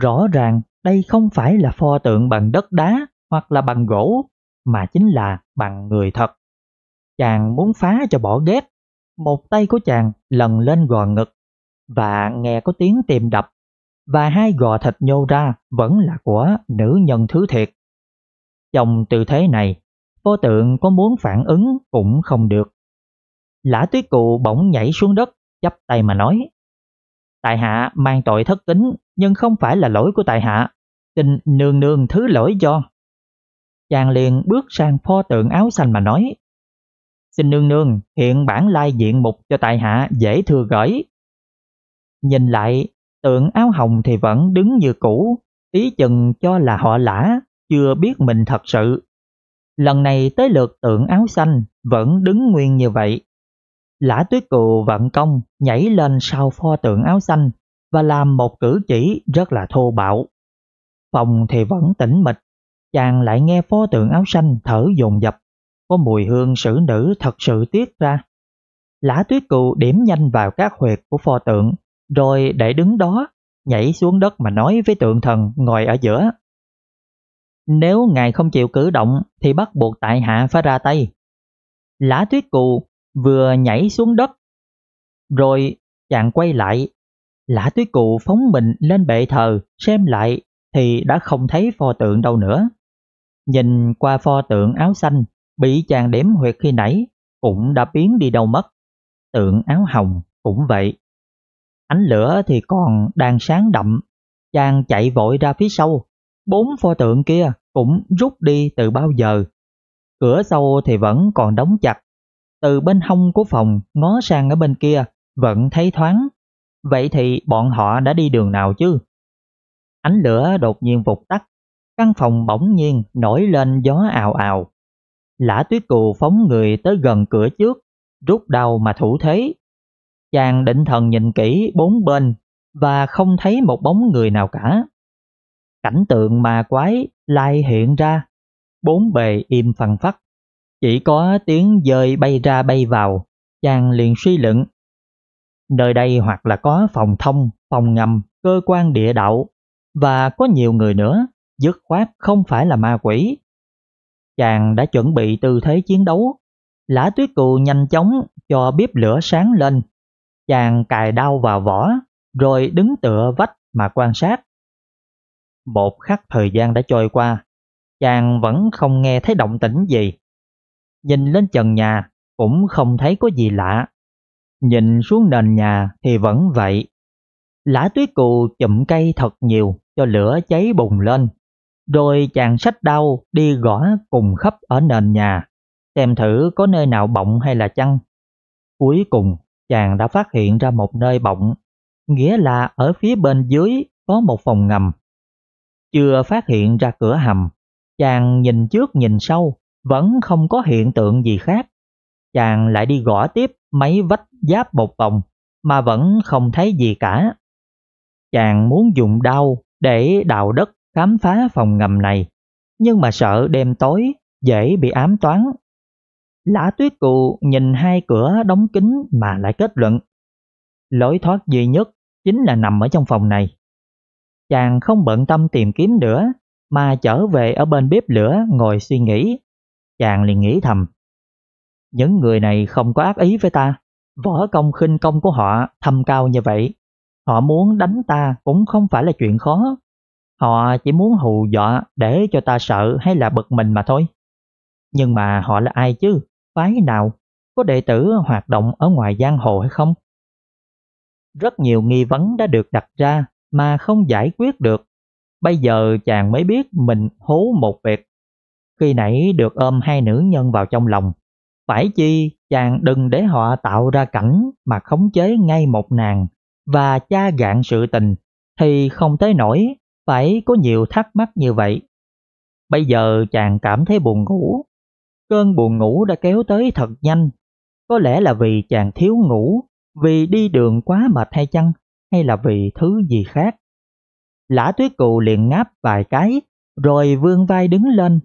Rõ ràng đây không phải là pho tượng bằng đất đá hoặc là bằng gỗ, mà chính là bằng người thật. Chàng muốn phá cho bỏ ghét, một tay của chàng lần lên gò ngực và nghe có tiếng tìm đập và hai gò thịt nhô ra vẫn là của nữ nhân thứ thiệt. Trong tư thế này, vô tượng có muốn phản ứng cũng không được. Lã tuyết cụ bỗng nhảy xuống đất, chắp tay mà nói. Tại hạ mang tội thất tính, nhưng không phải là lỗi của tại hạ. Tình nương nương thứ lỗi cho chàng liền bước sang pho tượng áo xanh mà nói Xin nương nương hiện bản lai diện mục cho tại hạ dễ thừa gửi Nhìn lại tượng áo hồng thì vẫn đứng như cũ Ý chừng cho là họ lã chưa biết mình thật sự Lần này tới lượt tượng áo xanh vẫn đứng nguyên như vậy Lã tuyết cừu vận công nhảy lên sau pho tượng áo xanh Và làm một cử chỉ rất là thô bạo Phòng thì vẫn tĩnh mịch chàng lại nghe pho tượng áo xanh thở dồn dập, có mùi hương sử nữ thật sự tiết ra. Lã tuyết cừu điểm nhanh vào các huyệt của pho tượng, rồi để đứng đó, nhảy xuống đất mà nói với tượng thần ngồi ở giữa. Nếu ngài không chịu cử động thì bắt buộc tại hạ phải ra tay. Lã tuyết cừu vừa nhảy xuống đất, rồi chàng quay lại. Lã tuyết cừu phóng mình lên bệ thờ xem lại thì đã không thấy pho tượng đâu nữa. Nhìn qua pho tượng áo xanh Bị chàng đếm huyệt khi nãy Cũng đã biến đi đâu mất Tượng áo hồng cũng vậy Ánh lửa thì còn đang sáng đậm Chàng chạy vội ra phía sau Bốn pho tượng kia cũng rút đi từ bao giờ Cửa sau thì vẫn còn đóng chặt Từ bên hông của phòng ngó sang ở bên kia Vẫn thấy thoáng Vậy thì bọn họ đã đi đường nào chứ? Ánh lửa đột nhiên vụt tắt Căn phòng bỗng nhiên nổi lên gió ào ào. Lã tuyết cù phóng người tới gần cửa trước, rút đầu mà thủ thế. Chàng định thần nhìn kỹ bốn bên và không thấy một bóng người nào cả. Cảnh tượng mà quái lai hiện ra, bốn bề im phăng phắc. Chỉ có tiếng dơi bay ra bay vào, chàng liền suy luận. Nơi đây hoặc là có phòng thông, phòng ngầm, cơ quan địa đạo và có nhiều người nữa dứt khoát không phải là ma quỷ. Chàng đã chuẩn bị tư thế chiến đấu. Lã tuyết cừu nhanh chóng cho bếp lửa sáng lên. Chàng cài đao vào vỏ, rồi đứng tựa vách mà quan sát. Một khắc thời gian đã trôi qua, chàng vẫn không nghe thấy động tĩnh gì. Nhìn lên trần nhà cũng không thấy có gì lạ. Nhìn xuống nền nhà thì vẫn vậy. Lã tuyết cù chụm cây thật nhiều cho lửa cháy bùng lên rồi chàng sách đau đi gõ cùng khắp ở nền nhà, xem thử có nơi nào bọng hay là chăng. Cuối cùng, chàng đã phát hiện ra một nơi bọng, nghĩa là ở phía bên dưới có một phòng ngầm. Chưa phát hiện ra cửa hầm, chàng nhìn trước nhìn sau, vẫn không có hiện tượng gì khác. Chàng lại đi gõ tiếp mấy vách giáp một vòng mà vẫn không thấy gì cả. Chàng muốn dùng đau để đào đất khám phá phòng ngầm này, nhưng mà sợ đêm tối, dễ bị ám toán. Lã tuyết cụ nhìn hai cửa đóng kín mà lại kết luận. Lối thoát duy nhất chính là nằm ở trong phòng này. Chàng không bận tâm tìm kiếm nữa, mà trở về ở bên bếp lửa ngồi suy nghĩ. Chàng liền nghĩ thầm. Những người này không có ác ý với ta, võ công khinh công của họ thâm cao như vậy. Họ muốn đánh ta cũng không phải là chuyện khó. Họ chỉ muốn hù dọa để cho ta sợ hay là bực mình mà thôi. Nhưng mà họ là ai chứ? Phái nào? Có đệ tử hoạt động ở ngoài giang hồ hay không? Rất nhiều nghi vấn đã được đặt ra mà không giải quyết được. Bây giờ chàng mới biết mình hố một việc. Khi nãy được ôm hai nữ nhân vào trong lòng, phải chi chàng đừng để họ tạo ra cảnh mà khống chế ngay một nàng và cha gạn sự tình thì không tới nổi phải có nhiều thắc mắc như vậy. Bây giờ chàng cảm thấy buồn ngủ. Cơn buồn ngủ đã kéo tới thật nhanh. Có lẽ là vì chàng thiếu ngủ, vì đi đường quá mệt hay chăng, hay là vì thứ gì khác. Lã tuyết cù liền ngáp vài cái, rồi vươn vai đứng lên.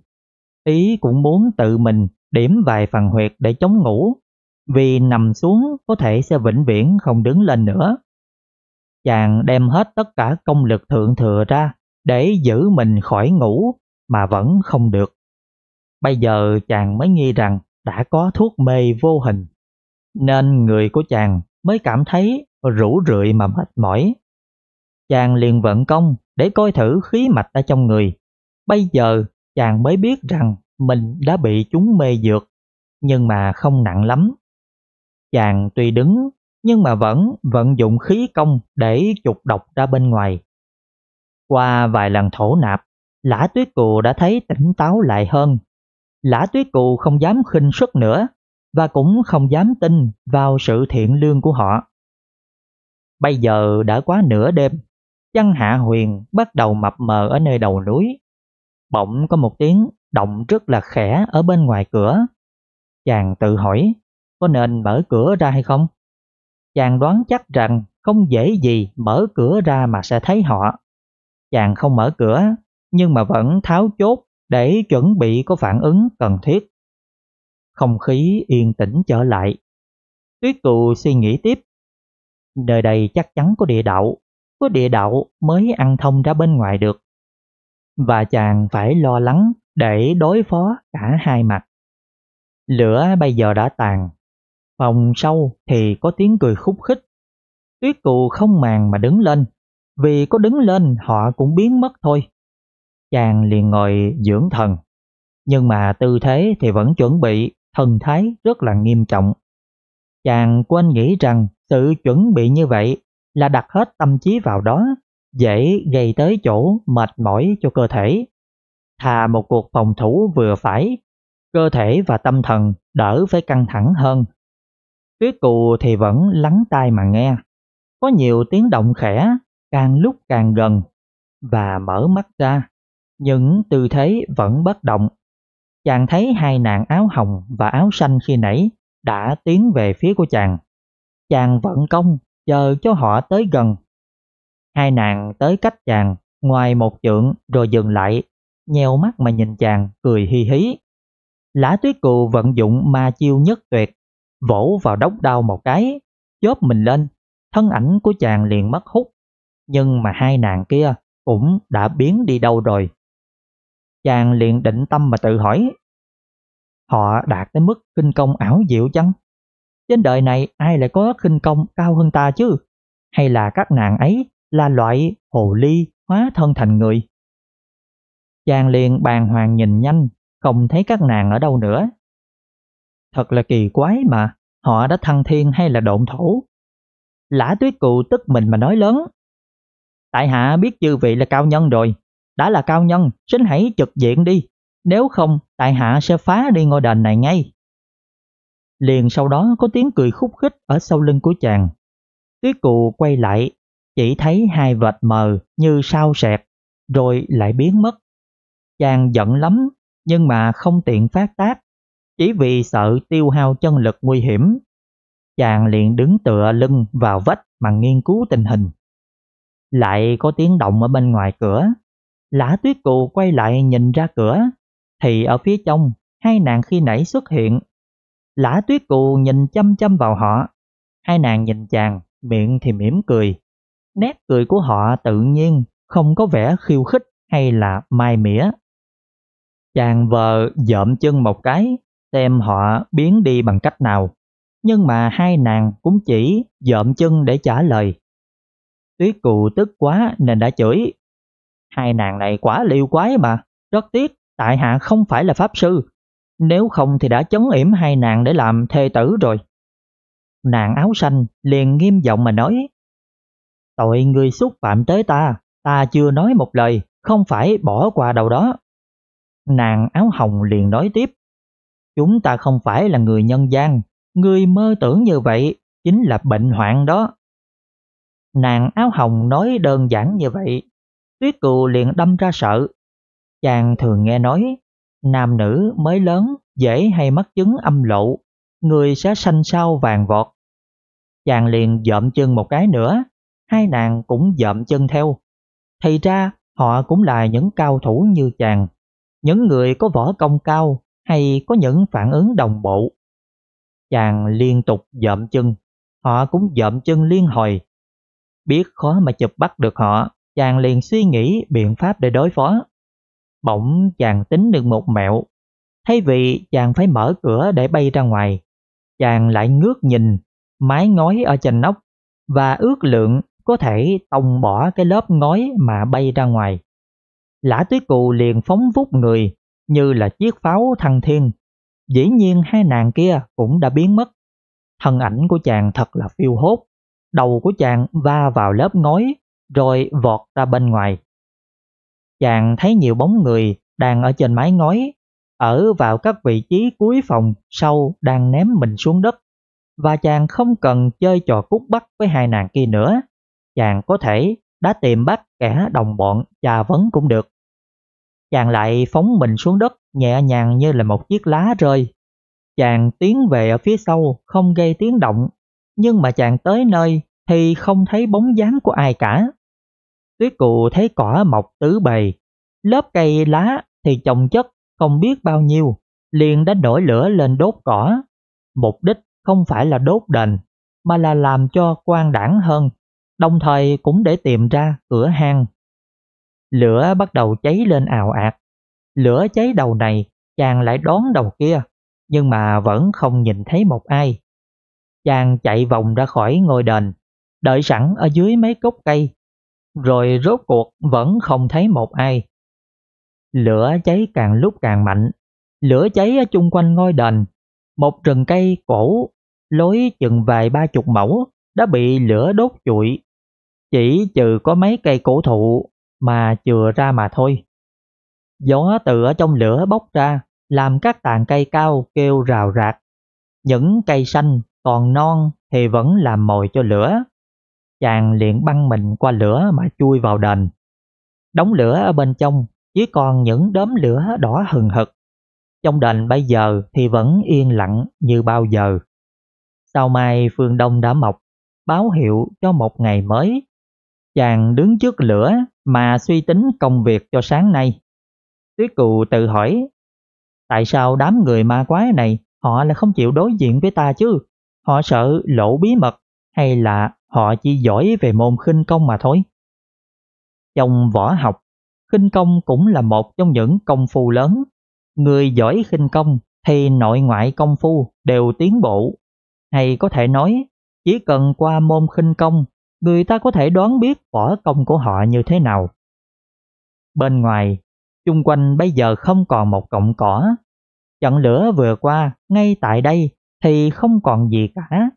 Ý cũng muốn tự mình điểm vài phần huyệt để chống ngủ, vì nằm xuống có thể sẽ vĩnh viễn không đứng lên nữa chàng đem hết tất cả công lực thượng thừa ra để giữ mình khỏi ngủ mà vẫn không được. Bây giờ chàng mới nghi rằng đã có thuốc mê vô hình, nên người của chàng mới cảm thấy rũ rượi mà mệt mỏi. Chàng liền vận công để coi thử khí mạch ở trong người. Bây giờ chàng mới biết rằng mình đã bị chúng mê dược, nhưng mà không nặng lắm. Chàng tuy đứng nhưng mà vẫn vận dụng khí công để trục độc ra bên ngoài. Qua vài lần thổ nạp, Lã Tuyết Cù đã thấy tỉnh táo lại hơn. Lã Tuyết Cù không dám khinh suất nữa và cũng không dám tin vào sự thiện lương của họ. Bây giờ đã quá nửa đêm, chân hạ huyền bắt đầu mập mờ ở nơi đầu núi. Bỗng có một tiếng động rất là khẽ ở bên ngoài cửa. Chàng tự hỏi, có nên mở cửa ra hay không? chàng đoán chắc rằng không dễ gì mở cửa ra mà sẽ thấy họ. Chàng không mở cửa, nhưng mà vẫn tháo chốt để chuẩn bị có phản ứng cần thiết. Không khí yên tĩnh trở lại. Tuyết tù suy nghĩ tiếp. Nơi đây chắc chắn có địa đạo, có địa đạo mới ăn thông ra bên ngoài được. Và chàng phải lo lắng để đối phó cả hai mặt. Lửa bây giờ đã tàn, Phòng sâu thì có tiếng cười khúc khích. Tuyết cụ không màng mà đứng lên, vì có đứng lên họ cũng biến mất thôi. Chàng liền ngồi dưỡng thần, nhưng mà tư thế thì vẫn chuẩn bị, thần thái rất là nghiêm trọng. Chàng quên nghĩ rằng sự chuẩn bị như vậy là đặt hết tâm trí vào đó, dễ gây tới chỗ mệt mỏi cho cơ thể. Thà một cuộc phòng thủ vừa phải, cơ thể và tâm thần đỡ phải căng thẳng hơn Tuyết Cù thì vẫn lắng tai mà nghe. Có nhiều tiếng động khẽ, càng lúc càng gần, và mở mắt ra. Những tư thế vẫn bất động. Chàng thấy hai nàng áo hồng và áo xanh khi nãy đã tiến về phía của chàng. Chàng vận công, chờ cho họ tới gần. Hai nàng tới cách chàng, ngoài một trượng rồi dừng lại, nheo mắt mà nhìn chàng, cười hi hí. Lã tuyết cụ vận dụng ma chiêu nhất tuyệt, vỗ vào đốc đau một cái, chớp mình lên, thân ảnh của chàng liền mất hút, nhưng mà hai nàng kia cũng đã biến đi đâu rồi. Chàng liền định tâm mà tự hỏi, họ đạt tới mức kinh công ảo diệu chăng? Trên đời này ai lại có kinh công cao hơn ta chứ? Hay là các nàng ấy là loại hồ ly hóa thân thành người? Chàng liền bàng hoàng nhìn nhanh, không thấy các nàng ở đâu nữa, Thật là kỳ quái mà, họ đã thăng thiên hay là độn thổ. Lã tuyết cụ tức mình mà nói lớn. Tại hạ biết chư vị là cao nhân rồi, đã là cao nhân, xin hãy trực diện đi, nếu không tại hạ sẽ phá đi ngôi đền này ngay. Liền sau đó có tiếng cười khúc khích ở sau lưng của chàng. Tuyết cụ quay lại, chỉ thấy hai vệt mờ như sao sẹt, rồi lại biến mất. Chàng giận lắm, nhưng mà không tiện phát tác, chỉ vì sợ tiêu hao chân lực nguy hiểm, chàng liền đứng tựa lưng vào vách mà nghiên cứu tình hình. Lại có tiếng động ở bên ngoài cửa, lã tuyết cụ quay lại nhìn ra cửa, thì ở phía trong hai nàng khi nãy xuất hiện. Lã tuyết cụ nhìn chăm chăm vào họ, hai nàng nhìn chàng, miệng thì mỉm cười. Nét cười của họ tự nhiên, không có vẻ khiêu khích hay là mai mỉa. Chàng vờ dợm chân một cái, xem họ biến đi bằng cách nào. Nhưng mà hai nàng cũng chỉ dợm chân để trả lời. Tuyết cụ tức quá nên đã chửi. Hai nàng này quá liêu quái mà, rất tiếc tại hạ không phải là pháp sư. Nếu không thì đã chấn yểm hai nàng để làm thê tử rồi. Nàng áo xanh liền nghiêm giọng mà nói. Tội người xúc phạm tới ta, ta chưa nói một lời, không phải bỏ qua đâu đó. Nàng áo hồng liền nói tiếp. Chúng ta không phải là người nhân gian, người mơ tưởng như vậy chính là bệnh hoạn đó. Nàng áo hồng nói đơn giản như vậy, tuyết cừu liền đâm ra sợ. Chàng thường nghe nói, nam nữ mới lớn dễ hay mắc chứng âm lộ, người sẽ xanh sao vàng vọt. Chàng liền dậm chân một cái nữa, hai nàng cũng dậm chân theo. Thì ra họ cũng là những cao thủ như chàng, những người có võ công cao hay có những phản ứng đồng bộ. Chàng liên tục dậm chân, họ cũng dậm chân liên hồi. Biết khó mà chụp bắt được họ, chàng liền suy nghĩ biện pháp để đối phó. Bỗng chàng tính được một mẹo. Thay vì chàng phải mở cửa để bay ra ngoài, chàng lại ngước nhìn mái ngói ở trên nóc và ước lượng có thể tông bỏ cái lớp ngói mà bay ra ngoài. Lã tuyết cù liền phóng vút người như là chiếc pháo thăng thiên. Dĩ nhiên hai nàng kia cũng đã biến mất. Thân ảnh của chàng thật là phiêu hốt. Đầu của chàng va vào lớp ngói rồi vọt ra bên ngoài. Chàng thấy nhiều bóng người đang ở trên mái ngói, ở vào các vị trí cuối phòng sau đang ném mình xuống đất. Và chàng không cần chơi trò cút bắt với hai nàng kia nữa. Chàng có thể đã tìm bắt kẻ đồng bọn trà vấn cũng được. Chàng lại phóng mình xuống đất nhẹ nhàng như là một chiếc lá rơi. Chàng tiến về ở phía sau không gây tiếng động, nhưng mà chàng tới nơi thì không thấy bóng dáng của ai cả. Tuyết cụ thấy cỏ mọc tứ bề, lớp cây lá thì trồng chất không biết bao nhiêu, liền đã nổi lửa lên đốt cỏ. Mục đích không phải là đốt đền, mà là làm cho quan đảng hơn, đồng thời cũng để tìm ra cửa hang Lửa bắt đầu cháy lên ào ạt. Lửa cháy đầu này, chàng lại đón đầu kia, nhưng mà vẫn không nhìn thấy một ai. Chàng chạy vòng ra khỏi ngôi đền, đợi sẵn ở dưới mấy gốc cây, rồi rốt cuộc vẫn không thấy một ai. Lửa cháy càng lúc càng mạnh, lửa cháy ở chung quanh ngôi đền, một rừng cây cổ, lối chừng vài ba chục mẫu đã bị lửa đốt trụi. Chỉ trừ có mấy cây cổ thụ mà chừa ra mà thôi. Gió từ ở trong lửa bốc ra, làm các tàn cây cao kêu rào rạc. Những cây xanh còn non thì vẫn làm mồi cho lửa. Chàng liền băng mình qua lửa mà chui vào đền. Đóng lửa ở bên trong, chỉ còn những đốm lửa đỏ hừng hực. Trong đền bây giờ thì vẫn yên lặng như bao giờ. Sau mai phương Đông đã mọc, báo hiệu cho một ngày mới Chàng đứng trước lửa mà suy tính công việc cho sáng nay. Tuyết cù tự hỏi, tại sao đám người ma quái này họ lại không chịu đối diện với ta chứ? Họ sợ lộ bí mật hay là họ chỉ giỏi về môn khinh công mà thôi? Trong võ học, khinh công cũng là một trong những công phu lớn. Người giỏi khinh công thì nội ngoại công phu đều tiến bộ. Hay có thể nói, chỉ cần qua môn khinh công người ta có thể đoán biết võ công của họ như thế nào. Bên ngoài, chung quanh bây giờ không còn một cọng cỏ. Trận lửa vừa qua, ngay tại đây thì không còn gì cả.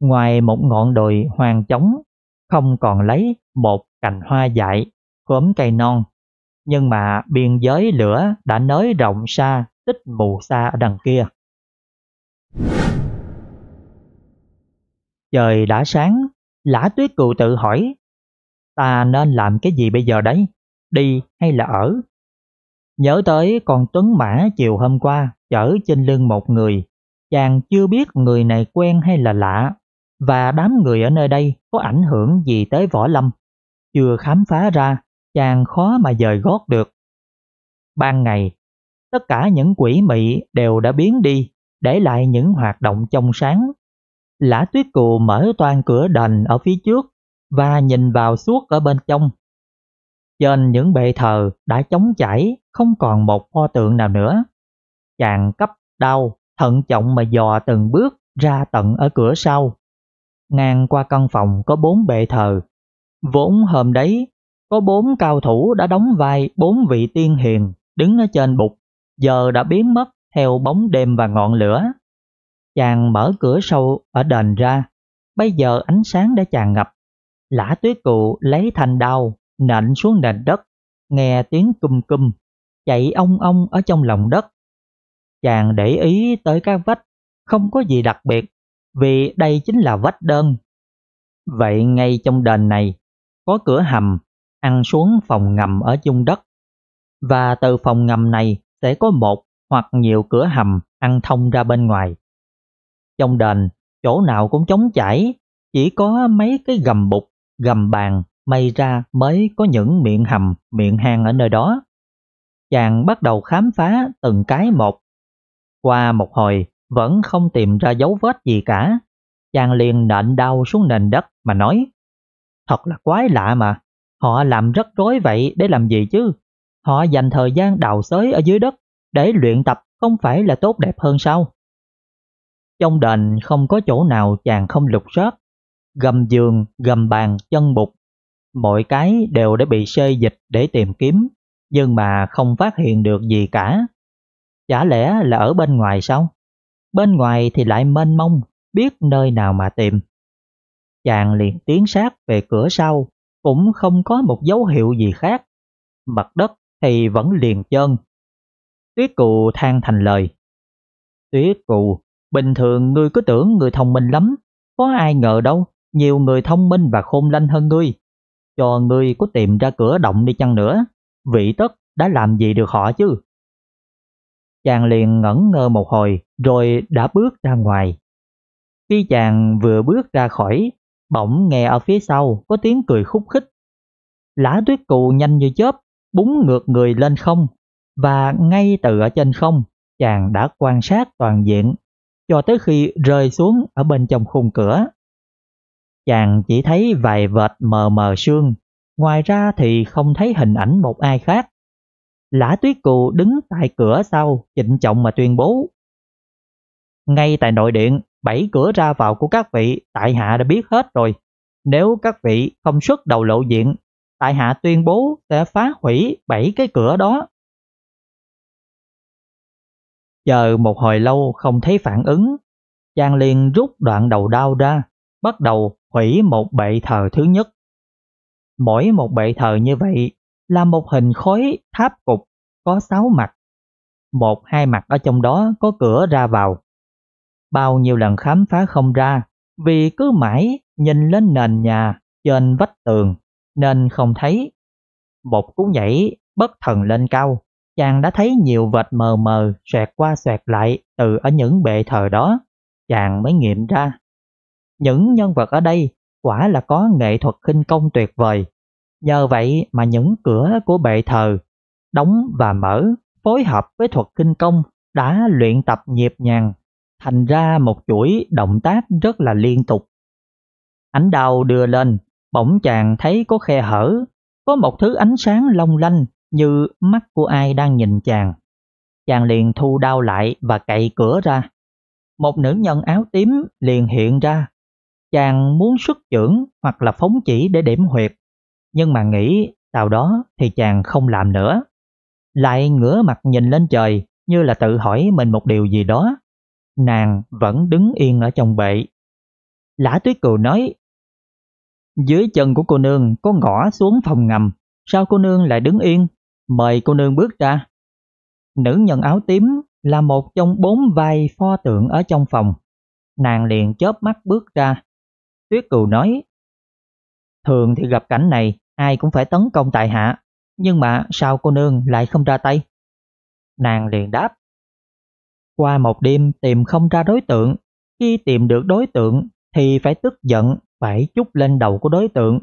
Ngoài một ngọn đồi hoàng trống, không còn lấy một cành hoa dại, khóm cây non. Nhưng mà biên giới lửa đã nới rộng xa, tích mù xa ở đằng kia. Trời đã sáng, Lã tuyết cừu tự hỏi, ta nên làm cái gì bây giờ đấy, đi hay là ở? Nhớ tới con Tuấn Mã chiều hôm qua chở trên lưng một người, chàng chưa biết người này quen hay là lạ, và đám người ở nơi đây có ảnh hưởng gì tới võ lâm. Chưa khám phá ra, chàng khó mà dời gót được. Ban ngày, tất cả những quỷ mị đều đã biến đi, để lại những hoạt động trong sáng Lã tuyết cù mở toàn cửa đền ở phía trước và nhìn vào suốt ở bên trong. Trên những bệ thờ đã chống chảy, không còn một pho tượng nào nữa. Chàng cấp đau, thận trọng mà dò từng bước ra tận ở cửa sau. Ngang qua căn phòng có bốn bệ thờ. Vốn hôm đấy, có bốn cao thủ đã đóng vai bốn vị tiên hiền đứng ở trên bục, giờ đã biến mất theo bóng đêm và ngọn lửa. Chàng mở cửa sâu ở đền ra, bây giờ ánh sáng đã tràn ngập. Lã tuyết cụ lấy thành đao, nện xuống nền đất, nghe tiếng cung cung, chạy ong ong ở trong lòng đất. Chàng để ý tới các vách, không có gì đặc biệt, vì đây chính là vách đơn. Vậy ngay trong đền này, có cửa hầm, ăn xuống phòng ngầm ở chung đất. Và từ phòng ngầm này sẽ có một hoặc nhiều cửa hầm ăn thông ra bên ngoài. Trong đền, chỗ nào cũng trống chảy, chỉ có mấy cái gầm bục, gầm bàn, may ra mới có những miệng hầm, miệng hang ở nơi đó. Chàng bắt đầu khám phá từng cái một. Qua một hồi, vẫn không tìm ra dấu vết gì cả. Chàng liền nện đau xuống nền đất mà nói, thật là quái lạ mà, họ làm rất rối vậy để làm gì chứ? Họ dành thời gian đào xới ở dưới đất để luyện tập không phải là tốt đẹp hơn sao? Trong đền không có chỗ nào chàng không lục soát, gầm giường, gầm bàn, chân bục. Mọi cái đều đã bị xê dịch để tìm kiếm, nhưng mà không phát hiện được gì cả. Chả lẽ là ở bên ngoài sao? Bên ngoài thì lại mênh mông, biết nơi nào mà tìm. Chàng liền tiến sát về cửa sau, cũng không có một dấu hiệu gì khác. Mặt đất thì vẫn liền chân Tuyết cụ than thành lời. Tuyết cụ, Bình thường ngươi cứ tưởng người thông minh lắm, có ai ngờ đâu, nhiều người thông minh và khôn lanh hơn ngươi. Cho ngươi có tìm ra cửa động đi chăng nữa, vị tất đã làm gì được họ chứ? Chàng liền ngẩn ngơ một hồi rồi đã bước ra ngoài. Khi chàng vừa bước ra khỏi, bỗng nghe ở phía sau có tiếng cười khúc khích. Lá tuyết cụ nhanh như chớp, búng ngược người lên không, và ngay từ ở trên không, chàng đã quan sát toàn diện cho tới khi rơi xuống ở bên trong khung cửa. Chàng chỉ thấy vài vệt mờ mờ sương, ngoài ra thì không thấy hình ảnh một ai khác. Lã tuyết cù đứng tại cửa sau, trịnh trọng mà tuyên bố. Ngay tại nội điện, bảy cửa ra vào của các vị tại hạ đã biết hết rồi. Nếu các vị không xuất đầu lộ diện, tại hạ tuyên bố sẽ phá hủy bảy cái cửa đó. Chờ một hồi lâu không thấy phản ứng, Giang liền rút đoạn đầu đao ra, bắt đầu hủy một bệ thờ thứ nhất. Mỗi một bệ thờ như vậy là một hình khối tháp cục có sáu mặt. Một hai mặt ở trong đó có cửa ra vào. Bao nhiêu lần khám phá không ra vì cứ mãi nhìn lên nền nhà trên vách tường nên không thấy. Một cú nhảy bất thần lên cao, chàng đã thấy nhiều vệt mờ mờ xoẹt qua xoẹt lại từ ở những bệ thờ đó, chàng mới nghiệm ra. Những nhân vật ở đây quả là có nghệ thuật khinh công tuyệt vời, nhờ vậy mà những cửa của bệ thờ đóng và mở phối hợp với thuật kinh công đã luyện tập nhịp nhàng, thành ra một chuỗi động tác rất là liên tục. Ánh đào đưa lên, bỗng chàng thấy có khe hở, có một thứ ánh sáng long lanh như mắt của ai đang nhìn chàng. Chàng liền thu đao lại và cậy cửa ra. Một nữ nhân áo tím liền hiện ra. Chàng muốn xuất trưởng hoặc là phóng chỉ để điểm huyệt, nhưng mà nghĩ tào đó thì chàng không làm nữa. Lại ngửa mặt nhìn lên trời như là tự hỏi mình một điều gì đó. Nàng vẫn đứng yên ở trong bệ. Lã tuyết cừu nói, dưới chân của cô nương có ngõ xuống phòng ngầm, sao cô nương lại đứng yên? mời cô nương bước ra. Nữ nhân áo tím là một trong bốn vai pho tượng ở trong phòng. Nàng liền chớp mắt bước ra. Tuyết cừu nói, thường thì gặp cảnh này ai cũng phải tấn công tại hạ, nhưng mà sao cô nương lại không ra tay? Nàng liền đáp, qua một đêm tìm không ra đối tượng, khi tìm được đối tượng thì phải tức giận, phải chút lên đầu của đối tượng.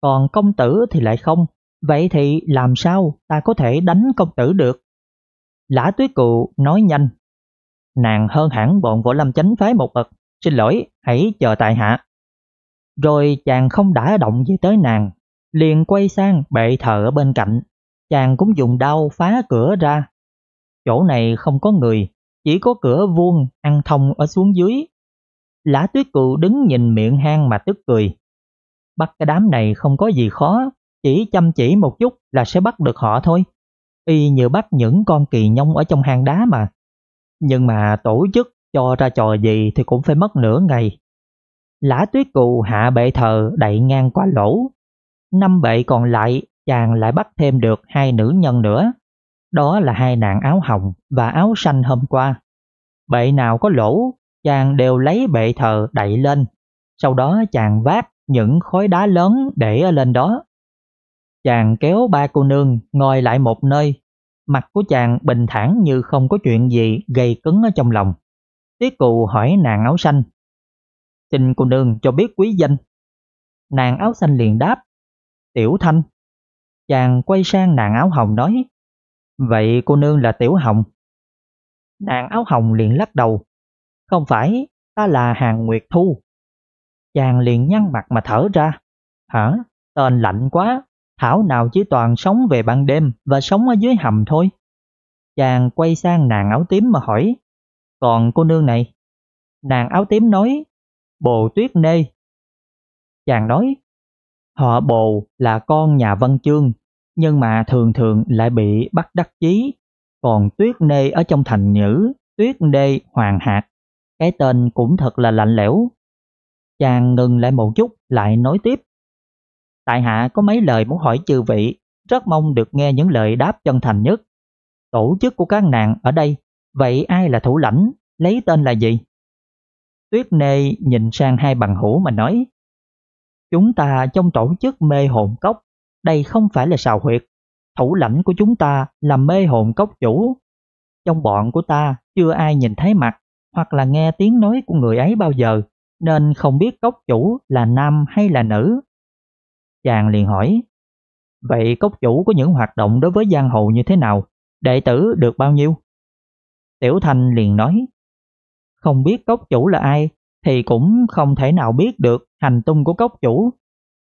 Còn công tử thì lại không, Vậy thì làm sao ta có thể đánh công tử được? Lã tuyết cụ nói nhanh. Nàng hơn hẳn bọn võ lâm chánh phái một bậc. Xin lỗi, hãy chờ tại hạ. Rồi chàng không đã động gì tới nàng. Liền quay sang bệ thờ ở bên cạnh. Chàng cũng dùng đao phá cửa ra. Chỗ này không có người, chỉ có cửa vuông ăn thông ở xuống dưới. Lã tuyết cụ đứng nhìn miệng hang mà tức cười. Bắt cái đám này không có gì khó, chỉ chăm chỉ một chút là sẽ bắt được họ thôi. Y như bắt những con kỳ nhông ở trong hang đá mà. Nhưng mà tổ chức cho ra trò gì thì cũng phải mất nửa ngày. Lã tuyết cụ hạ bệ thờ đẩy ngang qua lỗ. Năm bệ còn lại, chàng lại bắt thêm được hai nữ nhân nữa. Đó là hai nạn áo hồng và áo xanh hôm qua. Bệ nào có lỗ, chàng đều lấy bệ thờ đẩy lên. Sau đó chàng vác những khối đá lớn để lên đó. Chàng kéo ba cô nương ngồi lại một nơi, mặt của chàng bình thản như không có chuyện gì gây cứng ở trong lòng. Tiết cụ hỏi nàng áo xanh, xin cô nương cho biết quý danh. Nàng áo xanh liền đáp, tiểu thanh. Chàng quay sang nàng áo hồng nói, vậy cô nương là tiểu hồng. Nàng áo hồng liền lắc đầu, không phải, ta là hàng nguyệt thu. Chàng liền nhăn mặt mà thở ra, hả, tên lạnh quá, Thảo nào chỉ toàn sống về ban đêm và sống ở dưới hầm thôi. Chàng quay sang nàng áo tím mà hỏi, còn cô nương này? Nàng áo tím nói, bồ tuyết nê. Chàng nói, họ bồ là con nhà văn chương, nhưng mà thường thường lại bị bắt đắc chí. Còn tuyết nê ở trong thành nhữ, tuyết nê hoàng hạt, cái tên cũng thật là lạnh lẽo. Chàng ngừng lại một chút lại nói tiếp tại hạ có mấy lời muốn hỏi chư vị, rất mong được nghe những lời đáp chân thành nhất. Tổ chức của các nàng ở đây, vậy ai là thủ lãnh, lấy tên là gì? Tuyết Nê nhìn sang hai bằng hữu mà nói, Chúng ta trong tổ chức mê hồn cốc, đây không phải là sào huyệt, thủ lãnh của chúng ta là mê hồn cốc chủ. Trong bọn của ta chưa ai nhìn thấy mặt hoặc là nghe tiếng nói của người ấy bao giờ, nên không biết cốc chủ là nam hay là nữ. Chàng liền hỏi, vậy cốc chủ có những hoạt động đối với giang hồ như thế nào, đệ tử được bao nhiêu? Tiểu Thanh liền nói, không biết cốc chủ là ai thì cũng không thể nào biết được hành tung của cốc chủ,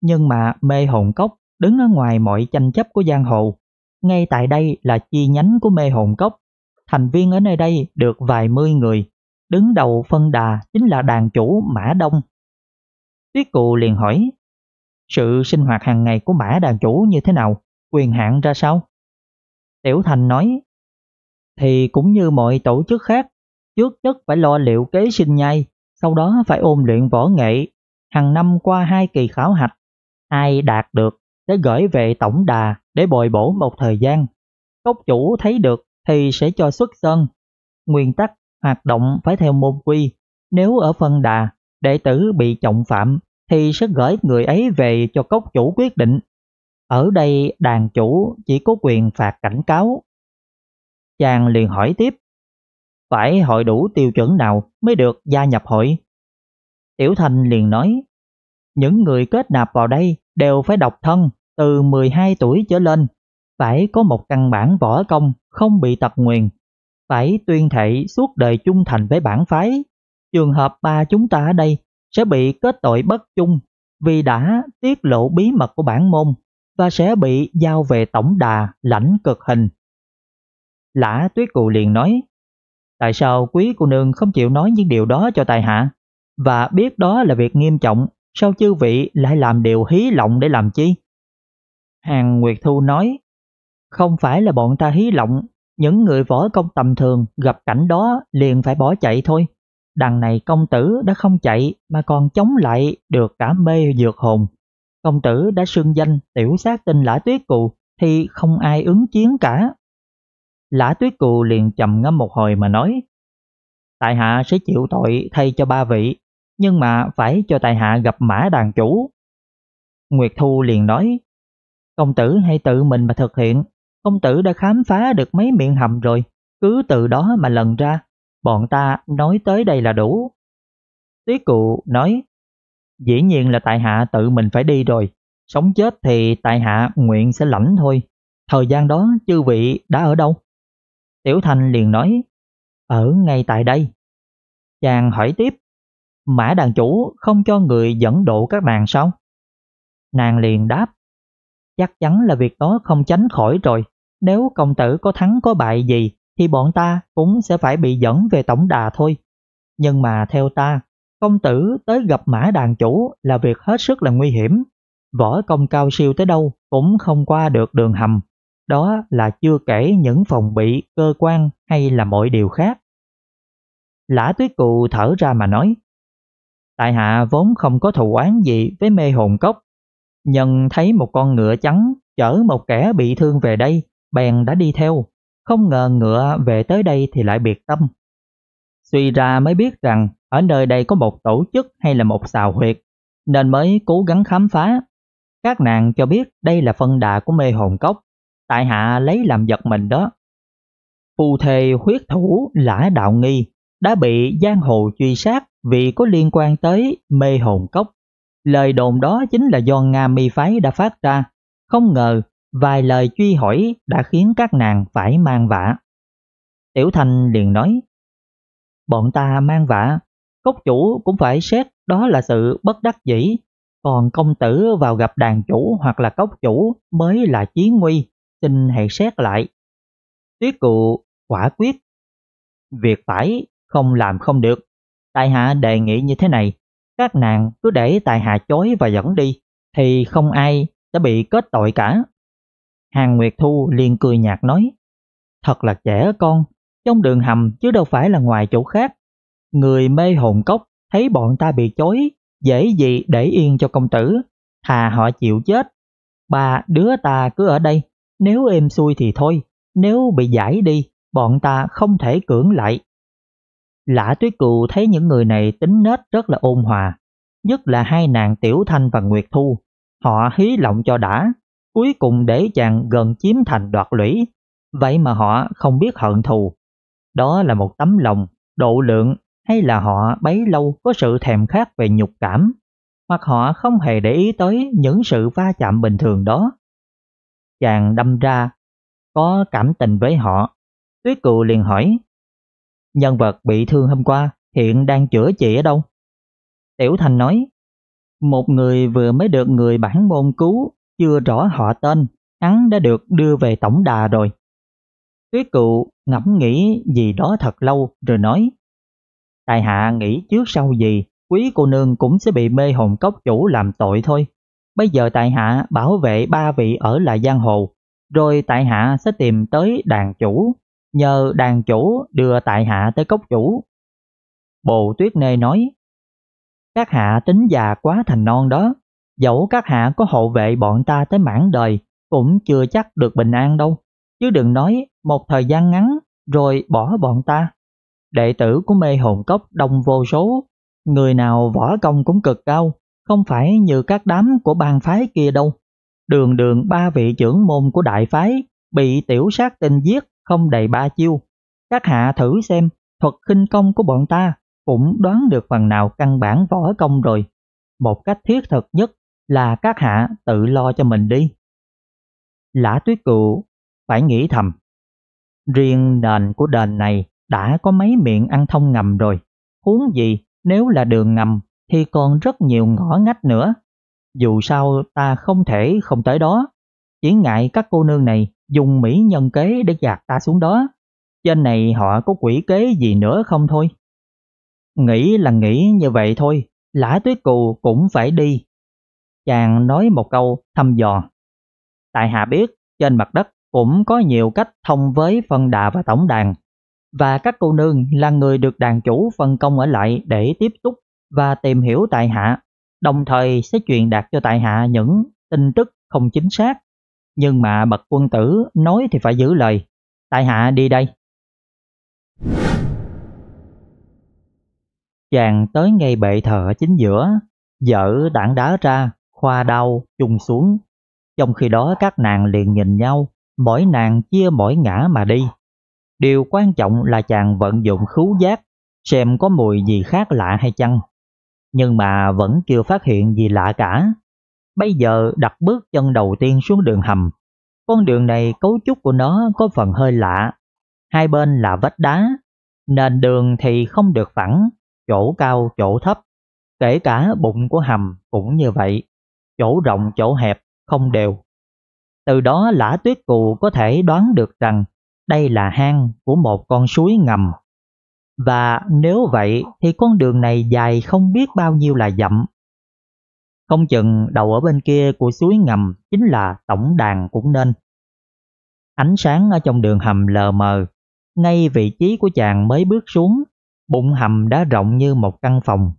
nhưng mà mê hồn cốc đứng ở ngoài mọi tranh chấp của giang hồ. Ngay tại đây là chi nhánh của mê hồn cốc, thành viên ở nơi đây được vài mươi người, đứng đầu phân đà chính là đàn chủ Mã Đông. Tuyết Cụ liền hỏi, sự sinh hoạt hàng ngày của mã đàn chủ như thế nào, quyền hạn ra sao? Tiểu Thành nói, thì cũng như mọi tổ chức khác, trước nhất phải lo liệu kế sinh nhai, sau đó phải ôn luyện võ nghệ. Hàng năm qua hai kỳ khảo hạch, ai đạt được sẽ gửi về tổng đà để bồi bổ một thời gian. Cốc chủ thấy được thì sẽ cho xuất sân. Nguyên tắc hoạt động phải theo môn quy, nếu ở phân đà, đệ tử bị trọng phạm thì sẽ gửi người ấy về cho cốc chủ quyết định. Ở đây đàn chủ chỉ có quyền phạt cảnh cáo. Chàng liền hỏi tiếp, phải hội đủ tiêu chuẩn nào mới được gia nhập hội? Tiểu Thành liền nói, những người kết nạp vào đây đều phải độc thân từ 12 tuổi trở lên, phải có một căn bản võ công không bị tật nguyền, phải tuyên thệ suốt đời trung thành với bản phái. Trường hợp ba chúng ta ở đây sẽ bị kết tội bất chung vì đã tiết lộ bí mật của bản môn và sẽ bị giao về tổng đà lãnh cực hình. Lã tuyết cụ liền nói, tại sao quý cô nương không chịu nói những điều đó cho tài hạ, và biết đó là việc nghiêm trọng, sao chư vị lại làm điều hí lộng để làm chi? Hàng Nguyệt Thu nói, không phải là bọn ta hí lộng, những người võ công tầm thường gặp cảnh đó liền phải bỏ chạy thôi. Đằng này công tử đã không chạy mà còn chống lại được cả mê dược hồn. Công tử đã xưng danh tiểu sát tinh lã tuyết cù thì không ai ứng chiến cả. Lã tuyết cù liền trầm ngâm một hồi mà nói Tại hạ sẽ chịu tội thay cho ba vị, nhưng mà phải cho tại hạ gặp mã đàn chủ. Nguyệt Thu liền nói Công tử hãy tự mình mà thực hiện, công tử đã khám phá được mấy miệng hầm rồi, cứ từ đó mà lần ra bọn ta nói tới đây là đủ. Tuyết cụ nói, dĩ nhiên là tại hạ tự mình phải đi rồi, sống chết thì tại hạ nguyện sẽ lãnh thôi, thời gian đó chư vị đã ở đâu? Tiểu Thanh liền nói, ở ngay tại đây. Chàng hỏi tiếp, mã đàn chủ không cho người dẫn độ các nàng sao? Nàng liền đáp, chắc chắn là việc đó không tránh khỏi rồi, nếu công tử có thắng có bại gì thì bọn ta cũng sẽ phải bị dẫn về tổng đà thôi. Nhưng mà theo ta, công tử tới gặp mã đàn chủ là việc hết sức là nguy hiểm. Võ công cao siêu tới đâu cũng không qua được đường hầm. Đó là chưa kể những phòng bị, cơ quan hay là mọi điều khác. Lã tuyết cụ thở ra mà nói, Tại hạ vốn không có thù oán gì với mê hồn cốc. Nhân thấy một con ngựa trắng chở một kẻ bị thương về đây, bèn đã đi theo không ngờ ngựa về tới đây thì lại biệt tâm. Suy ra mới biết rằng ở nơi đây có một tổ chức hay là một xào huyệt, nên mới cố gắng khám phá. Các nàng cho biết đây là phân đà của mê hồn cốc, tại hạ lấy làm giật mình đó. Phù thề huyết thủ lã đạo nghi đã bị giang hồ truy sát vì có liên quan tới mê hồn cốc. Lời đồn đó chính là do Nga mi phái đã phát ra, không ngờ vài lời truy hỏi đã khiến các nàng phải mang vạ. Tiểu Thành liền nói, bọn ta mang vạ, cốc chủ cũng phải xét đó là sự bất đắc dĩ, còn công tử vào gặp đàn chủ hoặc là cốc chủ mới là chí nguy, xin hãy xét lại. Tuyết cụ quả quyết, việc phải không làm không được, tại hạ đề nghị như thế này, các nàng cứ để tại hạ chối và dẫn đi, thì không ai sẽ bị kết tội cả. Hàng Nguyệt Thu liền cười nhạt nói, thật là trẻ con, trong đường hầm chứ đâu phải là ngoài chỗ khác. Người mê hồn cốc thấy bọn ta bị chối, dễ gì để yên cho công tử, thà họ chịu chết. Ba đứa ta cứ ở đây, nếu êm xuôi thì thôi, nếu bị giải đi, bọn ta không thể cưỡng lại. Lã tuyết cừu thấy những người này tính nết rất là ôn hòa, nhất là hai nàng Tiểu Thanh và Nguyệt Thu, họ hí lộng cho đã cuối cùng để chàng gần chiếm thành đoạt lũy, vậy mà họ không biết hận thù. Đó là một tấm lòng, độ lượng hay là họ bấy lâu có sự thèm khát về nhục cảm, hoặc họ không hề để ý tới những sự va chạm bình thường đó. Chàng đâm ra, có cảm tình với họ. Tuyết cừu liền hỏi, nhân vật bị thương hôm qua hiện đang chữa trị ở đâu? Tiểu Thành nói, một người vừa mới được người bản môn cứu chưa rõ họ tên, hắn đã được đưa về tổng đà rồi. Tuyết cựu ngẫm nghĩ gì đó thật lâu rồi nói. Tài hạ nghĩ trước sau gì, quý cô nương cũng sẽ bị mê hồn cốc chủ làm tội thôi. Bây giờ tại hạ bảo vệ ba vị ở lại giang hồ, rồi tại hạ sẽ tìm tới đàn chủ, nhờ đàn chủ đưa tại hạ tới cốc chủ. Bồ Tuyết Nê nói, các hạ tính già quá thành non đó, dẫu các hạ có hộ vệ bọn ta tới mãn đời, cũng chưa chắc được bình an đâu, chứ đừng nói một thời gian ngắn rồi bỏ bọn ta. Đệ tử của mê hồn cốc đông vô số, người nào võ công cũng cực cao, không phải như các đám của bang phái kia đâu. Đường đường ba vị trưởng môn của đại phái bị tiểu sát tinh giết không đầy ba chiêu. Các hạ thử xem thuật khinh công của bọn ta cũng đoán được phần nào căn bản võ công rồi. Một cách thiết thực nhất là các hạ tự lo cho mình đi. Lã tuyết cựu phải nghĩ thầm. Riêng nền của đền này đã có mấy miệng ăn thông ngầm rồi. Huống gì nếu là đường ngầm thì còn rất nhiều ngõ ngách nữa. Dù sao ta không thể không tới đó. Chỉ ngại các cô nương này dùng mỹ nhân kế để gạt ta xuống đó. Trên này họ có quỷ kế gì nữa không thôi. Nghĩ là nghĩ như vậy thôi, lã tuyết cù cũng phải đi chàng nói một câu thăm dò. Tại hạ biết trên mặt đất cũng có nhiều cách thông với phân đà và tổng đàn, và các cô nương là người được đàn chủ phân công ở lại để tiếp tục và tìm hiểu tại hạ, đồng thời sẽ truyền đạt cho tại hạ những tin tức không chính xác. Nhưng mà bậc quân tử nói thì phải giữ lời, tại hạ đi đây. Chàng tới ngay bệ thờ chính giữa, dở đảng đá ra Khoa đau, trùng xuống. Trong khi đó các nàng liền nhìn nhau, mỗi nàng chia mỗi ngã mà đi. Điều quan trọng là chàng vận dụng khứu giác, xem có mùi gì khác lạ hay chăng. Nhưng mà vẫn chưa phát hiện gì lạ cả. Bây giờ đặt bước chân đầu tiên xuống đường hầm. Con đường này cấu trúc của nó có phần hơi lạ. Hai bên là vách đá, nền đường thì không được phẳng, chỗ cao chỗ thấp, kể cả bụng của hầm cũng như vậy chỗ rộng chỗ hẹp không đều. Từ đó lã tuyết cụ có thể đoán được rằng đây là hang của một con suối ngầm. Và nếu vậy thì con đường này dài không biết bao nhiêu là dặm. Không chừng đầu ở bên kia của suối ngầm chính là tổng đàn cũng nên. Ánh sáng ở trong đường hầm lờ mờ, ngay vị trí của chàng mới bước xuống, bụng hầm đã rộng như một căn phòng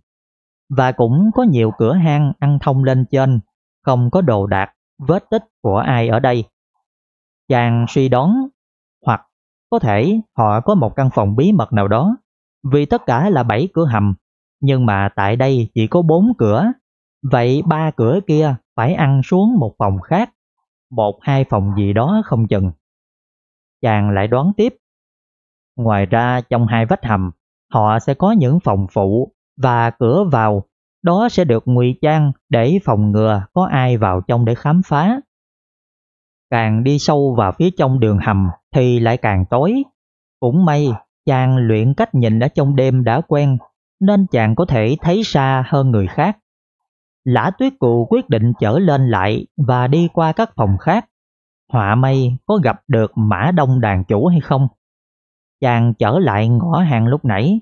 và cũng có nhiều cửa hang ăn thông lên trên, không có đồ đạc, vết tích của ai ở đây. Chàng suy đoán, hoặc có thể họ có một căn phòng bí mật nào đó, vì tất cả là bảy cửa hầm, nhưng mà tại đây chỉ có bốn cửa, vậy ba cửa kia phải ăn xuống một phòng khác, một hai phòng gì đó không chừng. Chàng lại đoán tiếp, ngoài ra trong hai vách hầm, họ sẽ có những phòng phụ và cửa vào, đó sẽ được ngụy trang để phòng ngừa có ai vào trong để khám phá. Càng đi sâu vào phía trong đường hầm thì lại càng tối. Cũng may, chàng luyện cách nhìn ở trong đêm đã quen, nên chàng có thể thấy xa hơn người khác. Lã tuyết cụ quyết định trở lên lại và đi qua các phòng khác. Họa may có gặp được mã đông đàn chủ hay không? Chàng trở lại ngõ hàng lúc nãy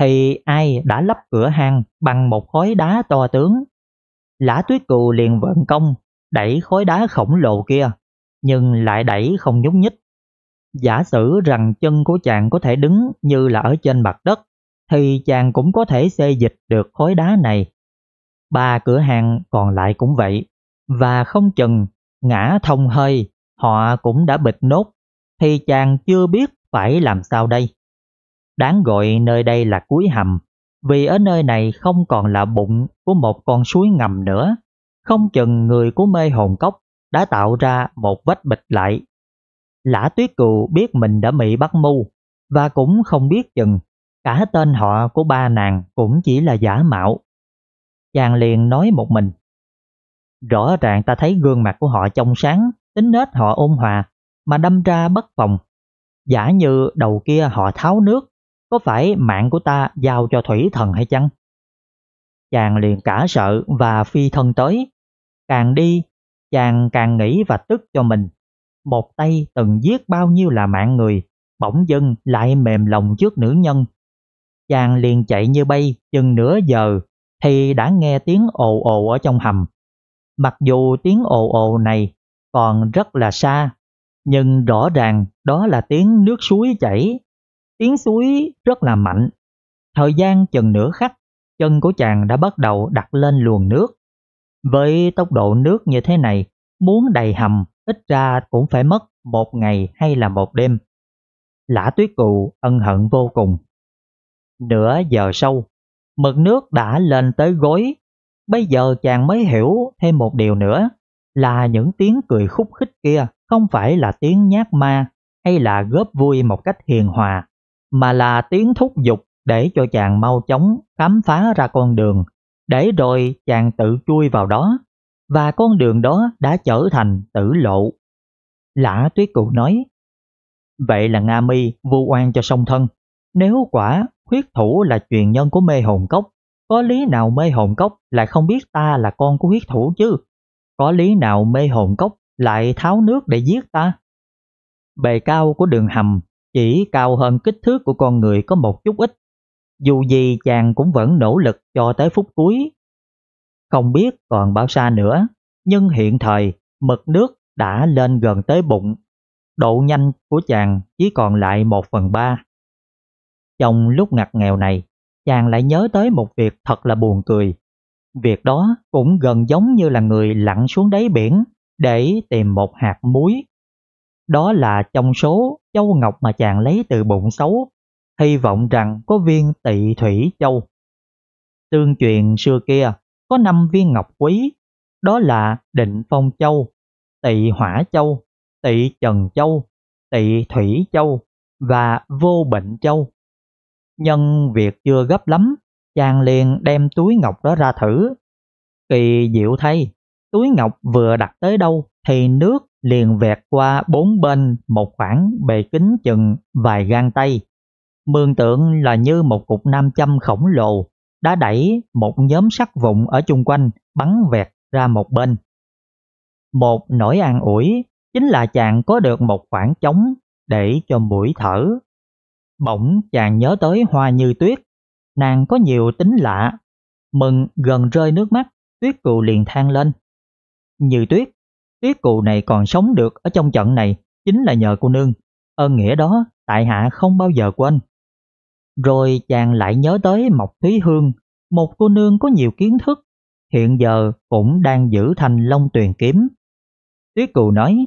thì ai đã lấp cửa hàng bằng một khối đá to tướng. Lã tuyết cù liền vận công, đẩy khối đá khổng lồ kia, nhưng lại đẩy không nhúc nhích. Giả sử rằng chân của chàng có thể đứng như là ở trên mặt đất, thì chàng cũng có thể xê dịch được khối đá này. Ba cửa hàng còn lại cũng vậy, và không chừng ngã thông hơi, họ cũng đã bịt nốt, thì chàng chưa biết phải làm sao đây. Đáng gọi nơi đây là cuối hầm, vì ở nơi này không còn là bụng của một con suối ngầm nữa. Không chừng người của mê hồn cốc đã tạo ra một vách bịch lại. Lã tuyết cừu biết mình đã bị bắt mưu, và cũng không biết chừng cả tên họ của ba nàng cũng chỉ là giả mạo. Chàng liền nói một mình. Rõ ràng ta thấy gương mặt của họ trong sáng, tính nết họ ôn hòa, mà đâm ra bất phòng. Giả như đầu kia họ tháo nước, có phải mạng của ta giao cho thủy thần hay chăng? Chàng liền cả sợ và phi thân tới. Càng đi, chàng càng nghĩ và tức cho mình. Một tay từng giết bao nhiêu là mạng người, bỗng dưng lại mềm lòng trước nữ nhân. Chàng liền chạy như bay chừng nửa giờ thì đã nghe tiếng ồ ồ ở trong hầm. Mặc dù tiếng ồ ồ này còn rất là xa, nhưng rõ ràng đó là tiếng nước suối chảy Tiếng suối rất là mạnh. Thời gian chừng nửa khắc, chân của chàng đã bắt đầu đặt lên luồng nước. Với tốc độ nước như thế này, muốn đầy hầm ít ra cũng phải mất một ngày hay là một đêm. Lã tuyết cụ ân hận vô cùng. Nửa giờ sau, mực nước đã lên tới gối. Bây giờ chàng mới hiểu thêm một điều nữa là những tiếng cười khúc khích kia không phải là tiếng nhát ma hay là góp vui một cách hiền hòa, mà là tiếng thúc dục để cho chàng mau chóng khám phá ra con đường, để rồi chàng tự chui vào đó, và con đường đó đã trở thành tử lộ. Lã tuyết cụ nói, Vậy là Nga Mi vu oan cho song thân, nếu quả huyết thủ là truyền nhân của mê hồn cốc, có lý nào mê hồn cốc lại không biết ta là con của huyết thủ chứ? Có lý nào mê hồn cốc lại tháo nước để giết ta? Bề cao của đường hầm chỉ cao hơn kích thước của con người có một chút ít. Dù gì chàng cũng vẫn nỗ lực cho tới phút cuối. Không biết còn bao xa nữa, nhưng hiện thời mực nước đã lên gần tới bụng. Độ nhanh của chàng chỉ còn lại một phần ba. Trong lúc ngặt nghèo này, chàng lại nhớ tới một việc thật là buồn cười. Việc đó cũng gần giống như là người lặn xuống đáy biển để tìm một hạt muối. Đó là trong số châu ngọc mà chàng lấy từ bụng xấu, hy vọng rằng có viên tị thủy châu. Tương truyền xưa kia có năm viên ngọc quý, đó là định phong châu, tị hỏa châu, tị trần châu, tị thủy châu và vô bệnh châu. Nhân việc chưa gấp lắm, chàng liền đem túi ngọc đó ra thử. Kỳ diệu thay, túi ngọc vừa đặt tới đâu thì nước liền vẹt qua bốn bên một khoảng bề kính chừng vài gang tay. Mường tượng là như một cục nam châm khổng lồ đã đẩy một nhóm sắt vụn ở chung quanh bắn vẹt ra một bên. Một nỗi an ủi chính là chàng có được một khoảng trống để cho mũi thở. Bỗng chàng nhớ tới hoa như tuyết, nàng có nhiều tính lạ. Mừng gần rơi nước mắt, tuyết cừu liền than lên. Như tuyết, Tuyết cụ này còn sống được ở trong trận này chính là nhờ cô nương. Ơn nghĩa đó, tại hạ không bao giờ quên. Rồi chàng lại nhớ tới Mộc Thúy Hương, một cô nương có nhiều kiến thức, hiện giờ cũng đang giữ thành long tuyền kiếm. Tuyết Cù nói,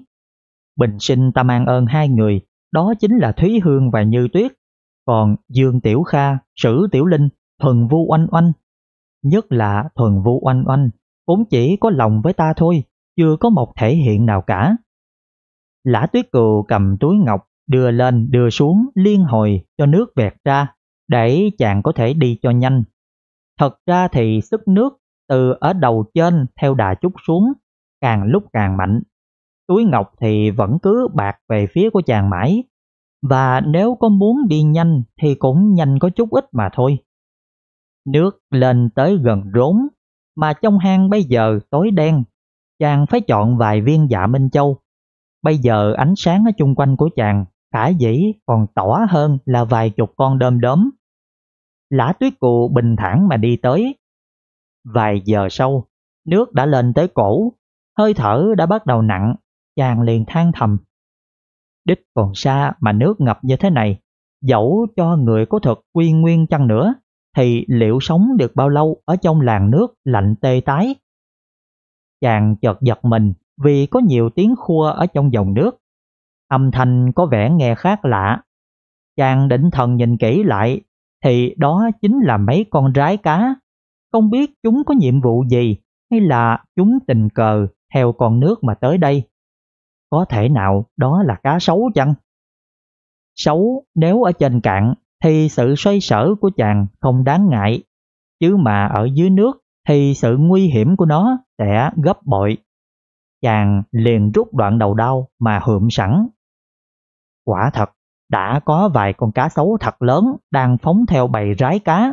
bình sinh ta mang ơn hai người, đó chính là Thúy Hương và Như Tuyết, còn Dương Tiểu Kha, Sử Tiểu Linh, Thuần Vu Oanh Oanh. Nhất là Thuần Vu Oanh Oanh, cũng chỉ có lòng với ta thôi, chưa có một thể hiện nào cả. Lã tuyết cừu cầm túi ngọc đưa lên đưa xuống liên hồi cho nước vẹt ra để chàng có thể đi cho nhanh. Thật ra thì sức nước từ ở đầu trên theo đà chút xuống càng lúc càng mạnh. Túi ngọc thì vẫn cứ bạc về phía của chàng mãi và nếu có muốn đi nhanh thì cũng nhanh có chút ít mà thôi. Nước lên tới gần rốn mà trong hang bây giờ tối đen chàng phải chọn vài viên dạ Minh Châu. Bây giờ ánh sáng ở chung quanh của chàng khả dĩ còn tỏ hơn là vài chục con đom đóm. Lã tuyết cụ bình thản mà đi tới. Vài giờ sau, nước đã lên tới cổ, hơi thở đã bắt đầu nặng, chàng liền than thầm. Đích còn xa mà nước ngập như thế này, dẫu cho người có thật quy nguyên chăng nữa, thì liệu sống được bao lâu ở trong làng nước lạnh tê tái? Chàng chợt giật mình vì có nhiều tiếng khua ở trong dòng nước. Âm thanh có vẻ nghe khác lạ. Chàng định thần nhìn kỹ lại thì đó chính là mấy con rái cá. Không biết chúng có nhiệm vụ gì hay là chúng tình cờ theo con nước mà tới đây. Có thể nào đó là cá sấu chăng? Sấu nếu ở trên cạn thì sự xoay sở của chàng không đáng ngại, chứ mà ở dưới nước thì sự nguy hiểm của nó sẽ gấp bội. Chàng liền rút đoạn đầu đau mà hượm sẵn. Quả thật, đã có vài con cá sấu thật lớn đang phóng theo bầy rái cá.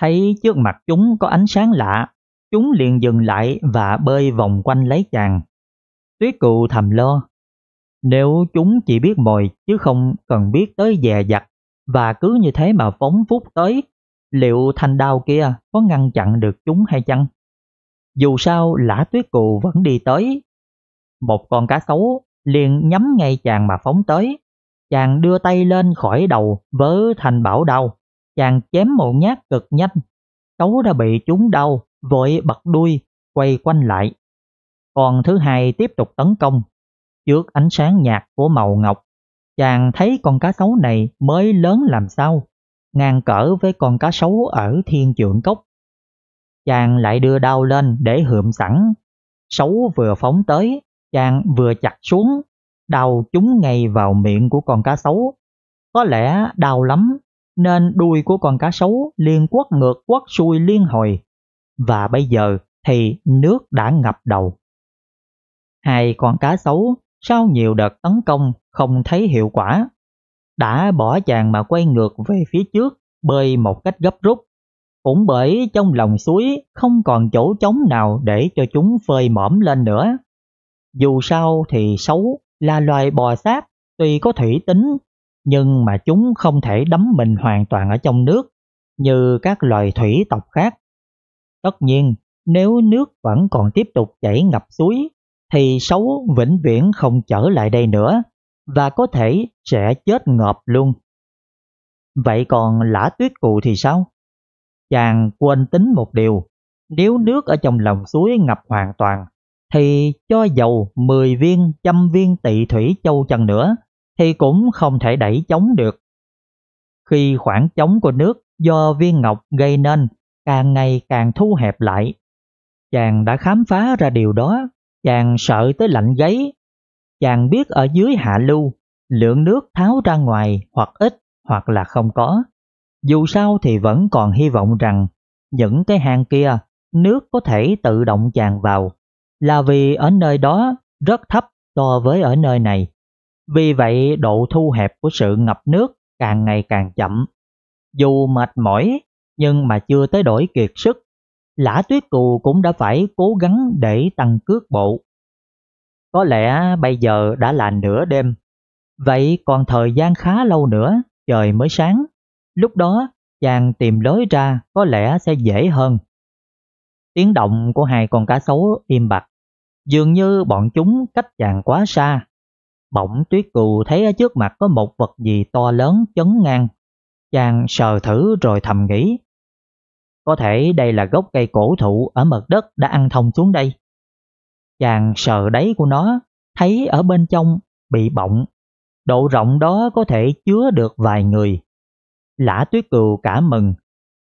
Thấy trước mặt chúng có ánh sáng lạ, chúng liền dừng lại và bơi vòng quanh lấy chàng. Tuyết cừu thầm lo, nếu chúng chỉ biết mồi chứ không cần biết tới dè dặt và cứ như thế mà phóng phút tới, liệu thanh đao kia có ngăn chặn được chúng hay chăng? dù sao lã tuyết cù vẫn đi tới. Một con cá sấu liền nhắm ngay chàng mà phóng tới. Chàng đưa tay lên khỏi đầu vớ thành bảo đầu Chàng chém một nhát cực nhanh. sấu đã bị trúng đau, vội bật đuôi, quay quanh lại. Còn thứ hai tiếp tục tấn công. Trước ánh sáng nhạt của màu ngọc, chàng thấy con cá sấu này mới lớn làm sao, ngang cỡ với con cá sấu ở thiên trượng cốc chàng lại đưa đao lên để hượm sẵn. Sấu vừa phóng tới, chàng vừa chặt xuống, đau chúng ngay vào miệng của con cá sấu. Có lẽ đau lắm, nên đuôi của con cá sấu liên quất ngược quất xuôi liên hồi. Và bây giờ thì nước đã ngập đầu. Hai con cá sấu sau nhiều đợt tấn công không thấy hiệu quả. Đã bỏ chàng mà quay ngược về phía trước, bơi một cách gấp rút cũng bởi trong lòng suối không còn chỗ trống nào để cho chúng phơi mõm lên nữa. Dù sao thì sấu là loài bò sát, tuy có thủy tính, nhưng mà chúng không thể đắm mình hoàn toàn ở trong nước như các loài thủy tộc khác. Tất nhiên, nếu nước vẫn còn tiếp tục chảy ngập suối, thì sấu vĩnh viễn không trở lại đây nữa và có thể sẽ chết ngợp luôn. Vậy còn lã tuyết cụ thì sao? Chàng quên tính một điều, nếu nước ở trong lòng suối ngập hoàn toàn, thì cho dầu 10 viên trăm viên tị thủy châu chăng nữa, thì cũng không thể đẩy chống được. Khi khoảng trống của nước do viên ngọc gây nên càng ngày càng thu hẹp lại, chàng đã khám phá ra điều đó, chàng sợ tới lạnh gáy. Chàng biết ở dưới hạ lưu, lượng nước tháo ra ngoài hoặc ít hoặc là không có. Dù sao thì vẫn còn hy vọng rằng những cái hang kia nước có thể tự động tràn vào là vì ở nơi đó rất thấp so với ở nơi này. Vì vậy độ thu hẹp của sự ngập nước càng ngày càng chậm. Dù mệt mỏi nhưng mà chưa tới đổi kiệt sức, lã tuyết cù cũng đã phải cố gắng để tăng cước bộ. Có lẽ bây giờ đã là nửa đêm, vậy còn thời gian khá lâu nữa trời mới sáng. Lúc đó, chàng tìm lối ra có lẽ sẽ dễ hơn. Tiếng động của hai con cá sấu im bặt, dường như bọn chúng cách chàng quá xa. Bỗng tuyết cù thấy ở trước mặt có một vật gì to lớn chấn ngang. Chàng sờ thử rồi thầm nghĩ. Có thể đây là gốc cây cổ thụ ở mật đất đã ăn thông xuống đây. Chàng sờ đáy của nó, thấy ở bên trong bị bọng. Độ rộng đó có thể chứa được vài người. Lã Tuyết Cừu cả mừng.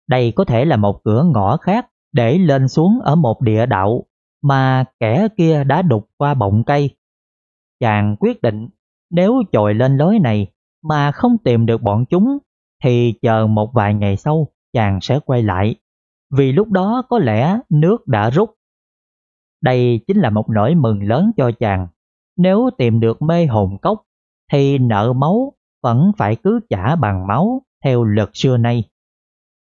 Đây có thể là một cửa ngõ khác để lên xuống ở một địa đạo mà kẻ kia đã đục qua bọng cây. Chàng quyết định nếu chồi lên lối này mà không tìm được bọn chúng thì chờ một vài ngày sau chàng sẽ quay lại. Vì lúc đó có lẽ nước đã rút. Đây chính là một nỗi mừng lớn cho chàng. Nếu tìm được mê hồn cốc thì nợ máu vẫn phải cứ trả bằng máu theo lượt xưa nay.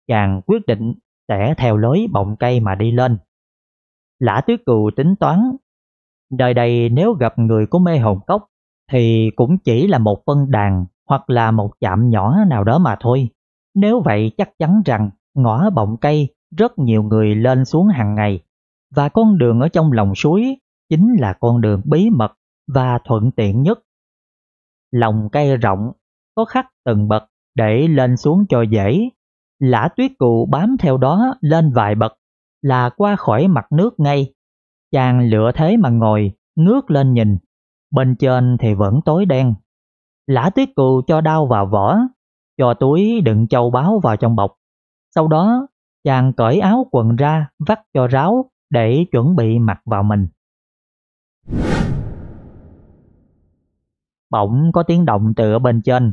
Chàng quyết định sẽ theo lối bọng cây mà đi lên. Lã tuyết cừu tính toán, đời đây nếu gặp người của mê hồn cốc thì cũng chỉ là một phân đàn hoặc là một chạm nhỏ nào đó mà thôi. Nếu vậy chắc chắn rằng ngõ bọng cây rất nhiều người lên xuống hàng ngày và con đường ở trong lòng suối chính là con đường bí mật và thuận tiện nhất. Lòng cây rộng có khắc từng bậc để lên xuống cho dễ. Lã tuyết cụ bám theo đó lên vài bậc, là qua khỏi mặt nước ngay. Chàng lựa thế mà ngồi, ngước lên nhìn, bên trên thì vẫn tối đen. Lã tuyết cụ cho đao vào vỏ, cho túi đựng châu báu vào trong bọc. Sau đó, chàng cởi áo quần ra vắt cho ráo để chuẩn bị mặc vào mình. Bỗng có tiếng động từ ở bên trên,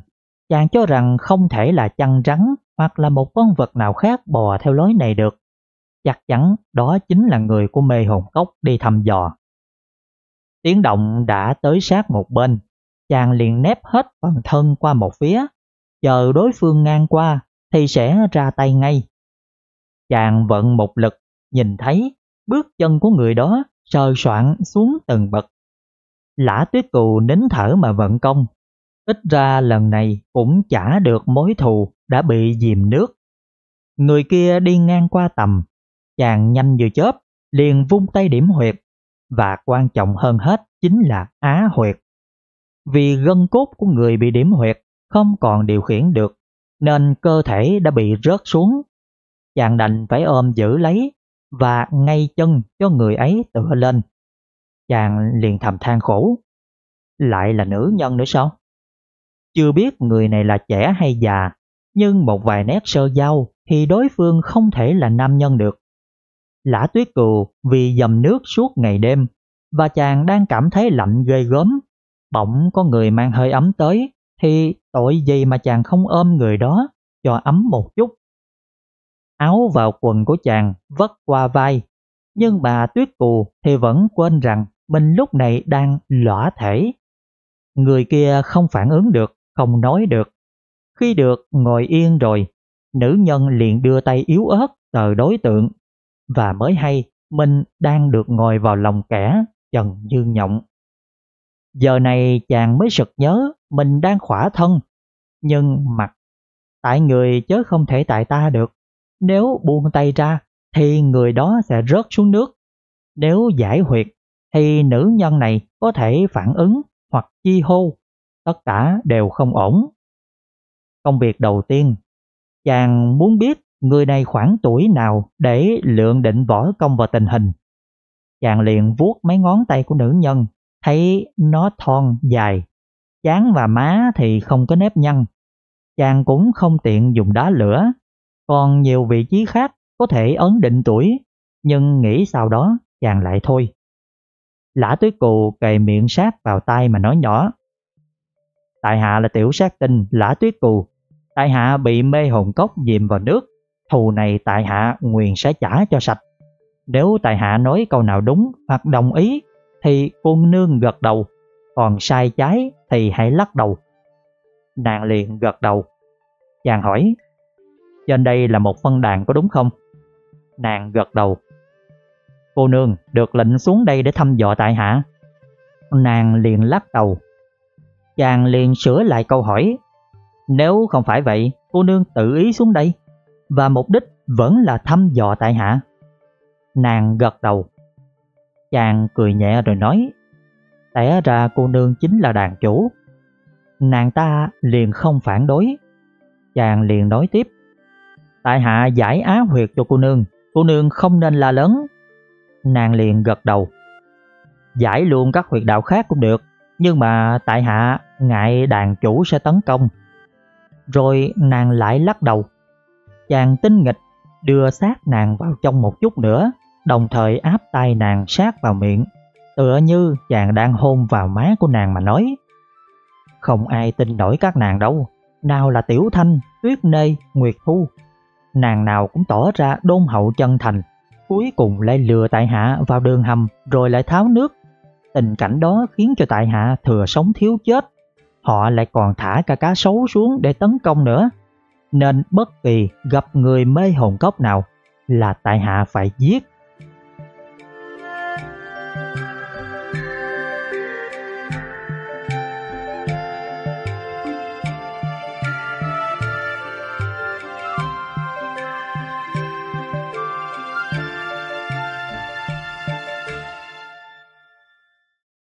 Chàng cho rằng không thể là chăn rắn hoặc là một con vật nào khác bò theo lối này được. Chắc chắn đó chính là người của mê hồn cốc đi thăm dò. Tiếng động đã tới sát một bên, chàng liền nép hết phần thân qua một phía, chờ đối phương ngang qua thì sẽ ra tay ngay. Chàng vận một lực, nhìn thấy bước chân của người đó sờ soạn xuống từng bậc. Lã tuyết cù nín thở mà vận công, Ít ra lần này cũng trả được mối thù đã bị dìm nước. Người kia đi ngang qua tầm, chàng nhanh như chớp, liền vung tay điểm huyệt, và quan trọng hơn hết chính là á huyệt. Vì gân cốt của người bị điểm huyệt không còn điều khiển được, nên cơ thể đã bị rớt xuống. Chàng đành phải ôm giữ lấy và ngay chân cho người ấy tựa lên. Chàng liền thầm than khổ. Lại là nữ nhân nữa sao? Chưa biết người này là trẻ hay già, nhưng một vài nét sơ giao thì đối phương không thể là nam nhân được. Lã tuyết cừu vì dầm nước suốt ngày đêm và chàng đang cảm thấy lạnh ghê gớm. Bỗng có người mang hơi ấm tới thì tội gì mà chàng không ôm người đó cho ấm một chút. Áo vào quần của chàng vất qua vai, nhưng bà tuyết cù thì vẫn quên rằng mình lúc này đang lõa thể. Người kia không phản ứng được, không nói được. Khi được ngồi yên rồi, nữ nhân liền đưa tay yếu ớt tờ đối tượng và mới hay mình đang được ngồi vào lòng kẻ Trần Như Nhộng. Giờ này chàng mới sực nhớ mình đang khỏa thân, nhưng mặt tại người chớ không thể tại ta được. Nếu buông tay ra thì người đó sẽ rớt xuống nước. Nếu giải huyệt thì nữ nhân này có thể phản ứng hoặc chi hô tất cả đều không ổn. Công việc đầu tiên, chàng muốn biết người này khoảng tuổi nào để lượng định võ công và tình hình. Chàng liền vuốt mấy ngón tay của nữ nhân, thấy nó thon dài, chán và má thì không có nếp nhăn. Chàng cũng không tiện dùng đá lửa, còn nhiều vị trí khác có thể ấn định tuổi, nhưng nghĩ sau đó chàng lại thôi. Lã tuyết cù kề miệng sát vào tay mà nói nhỏ tại hạ là tiểu sát tinh lã tuyết cù tại hạ bị mê hồn cốc dìm vào nước thù này tại hạ nguyền sẽ trả cho sạch nếu tại hạ nói câu nào đúng hoặc đồng ý thì quân nương gật đầu còn sai trái thì hãy lắc đầu nàng liền gật đầu chàng hỏi trên đây là một phân đàn có đúng không nàng gật đầu cô nương được lệnh xuống đây để thăm dò tại hạ nàng liền lắc đầu Chàng liền sửa lại câu hỏi Nếu không phải vậy cô nương tự ý xuống đây Và mục đích vẫn là thăm dò tại hạ Nàng gật đầu Chàng cười nhẹ rồi nói Tẻ ra cô nương chính là đàn chủ Nàng ta liền không phản đối Chàng liền nói tiếp Tại hạ giải á huyệt cho cô nương Cô nương không nên la lớn Nàng liền gật đầu Giải luôn các huyệt đạo khác cũng được Nhưng mà tại hạ ngại đàn chủ sẽ tấn công. Rồi nàng lại lắc đầu. Chàng tinh nghịch đưa sát nàng vào trong một chút nữa, đồng thời áp tay nàng sát vào miệng, tựa như chàng đang hôn vào má của nàng mà nói. Không ai tin nổi các nàng đâu, nào là Tiểu Thanh, Tuyết Nê, Nguyệt Thu. Nàng nào cũng tỏ ra đôn hậu chân thành, cuối cùng lại lừa tại hạ vào đường hầm rồi lại tháo nước. Tình cảnh đó khiến cho tại hạ thừa sống thiếu chết, họ lại còn thả cả cá sấu xuống để tấn công nữa. Nên bất kỳ gặp người mê hồn cốc nào là tại hạ phải giết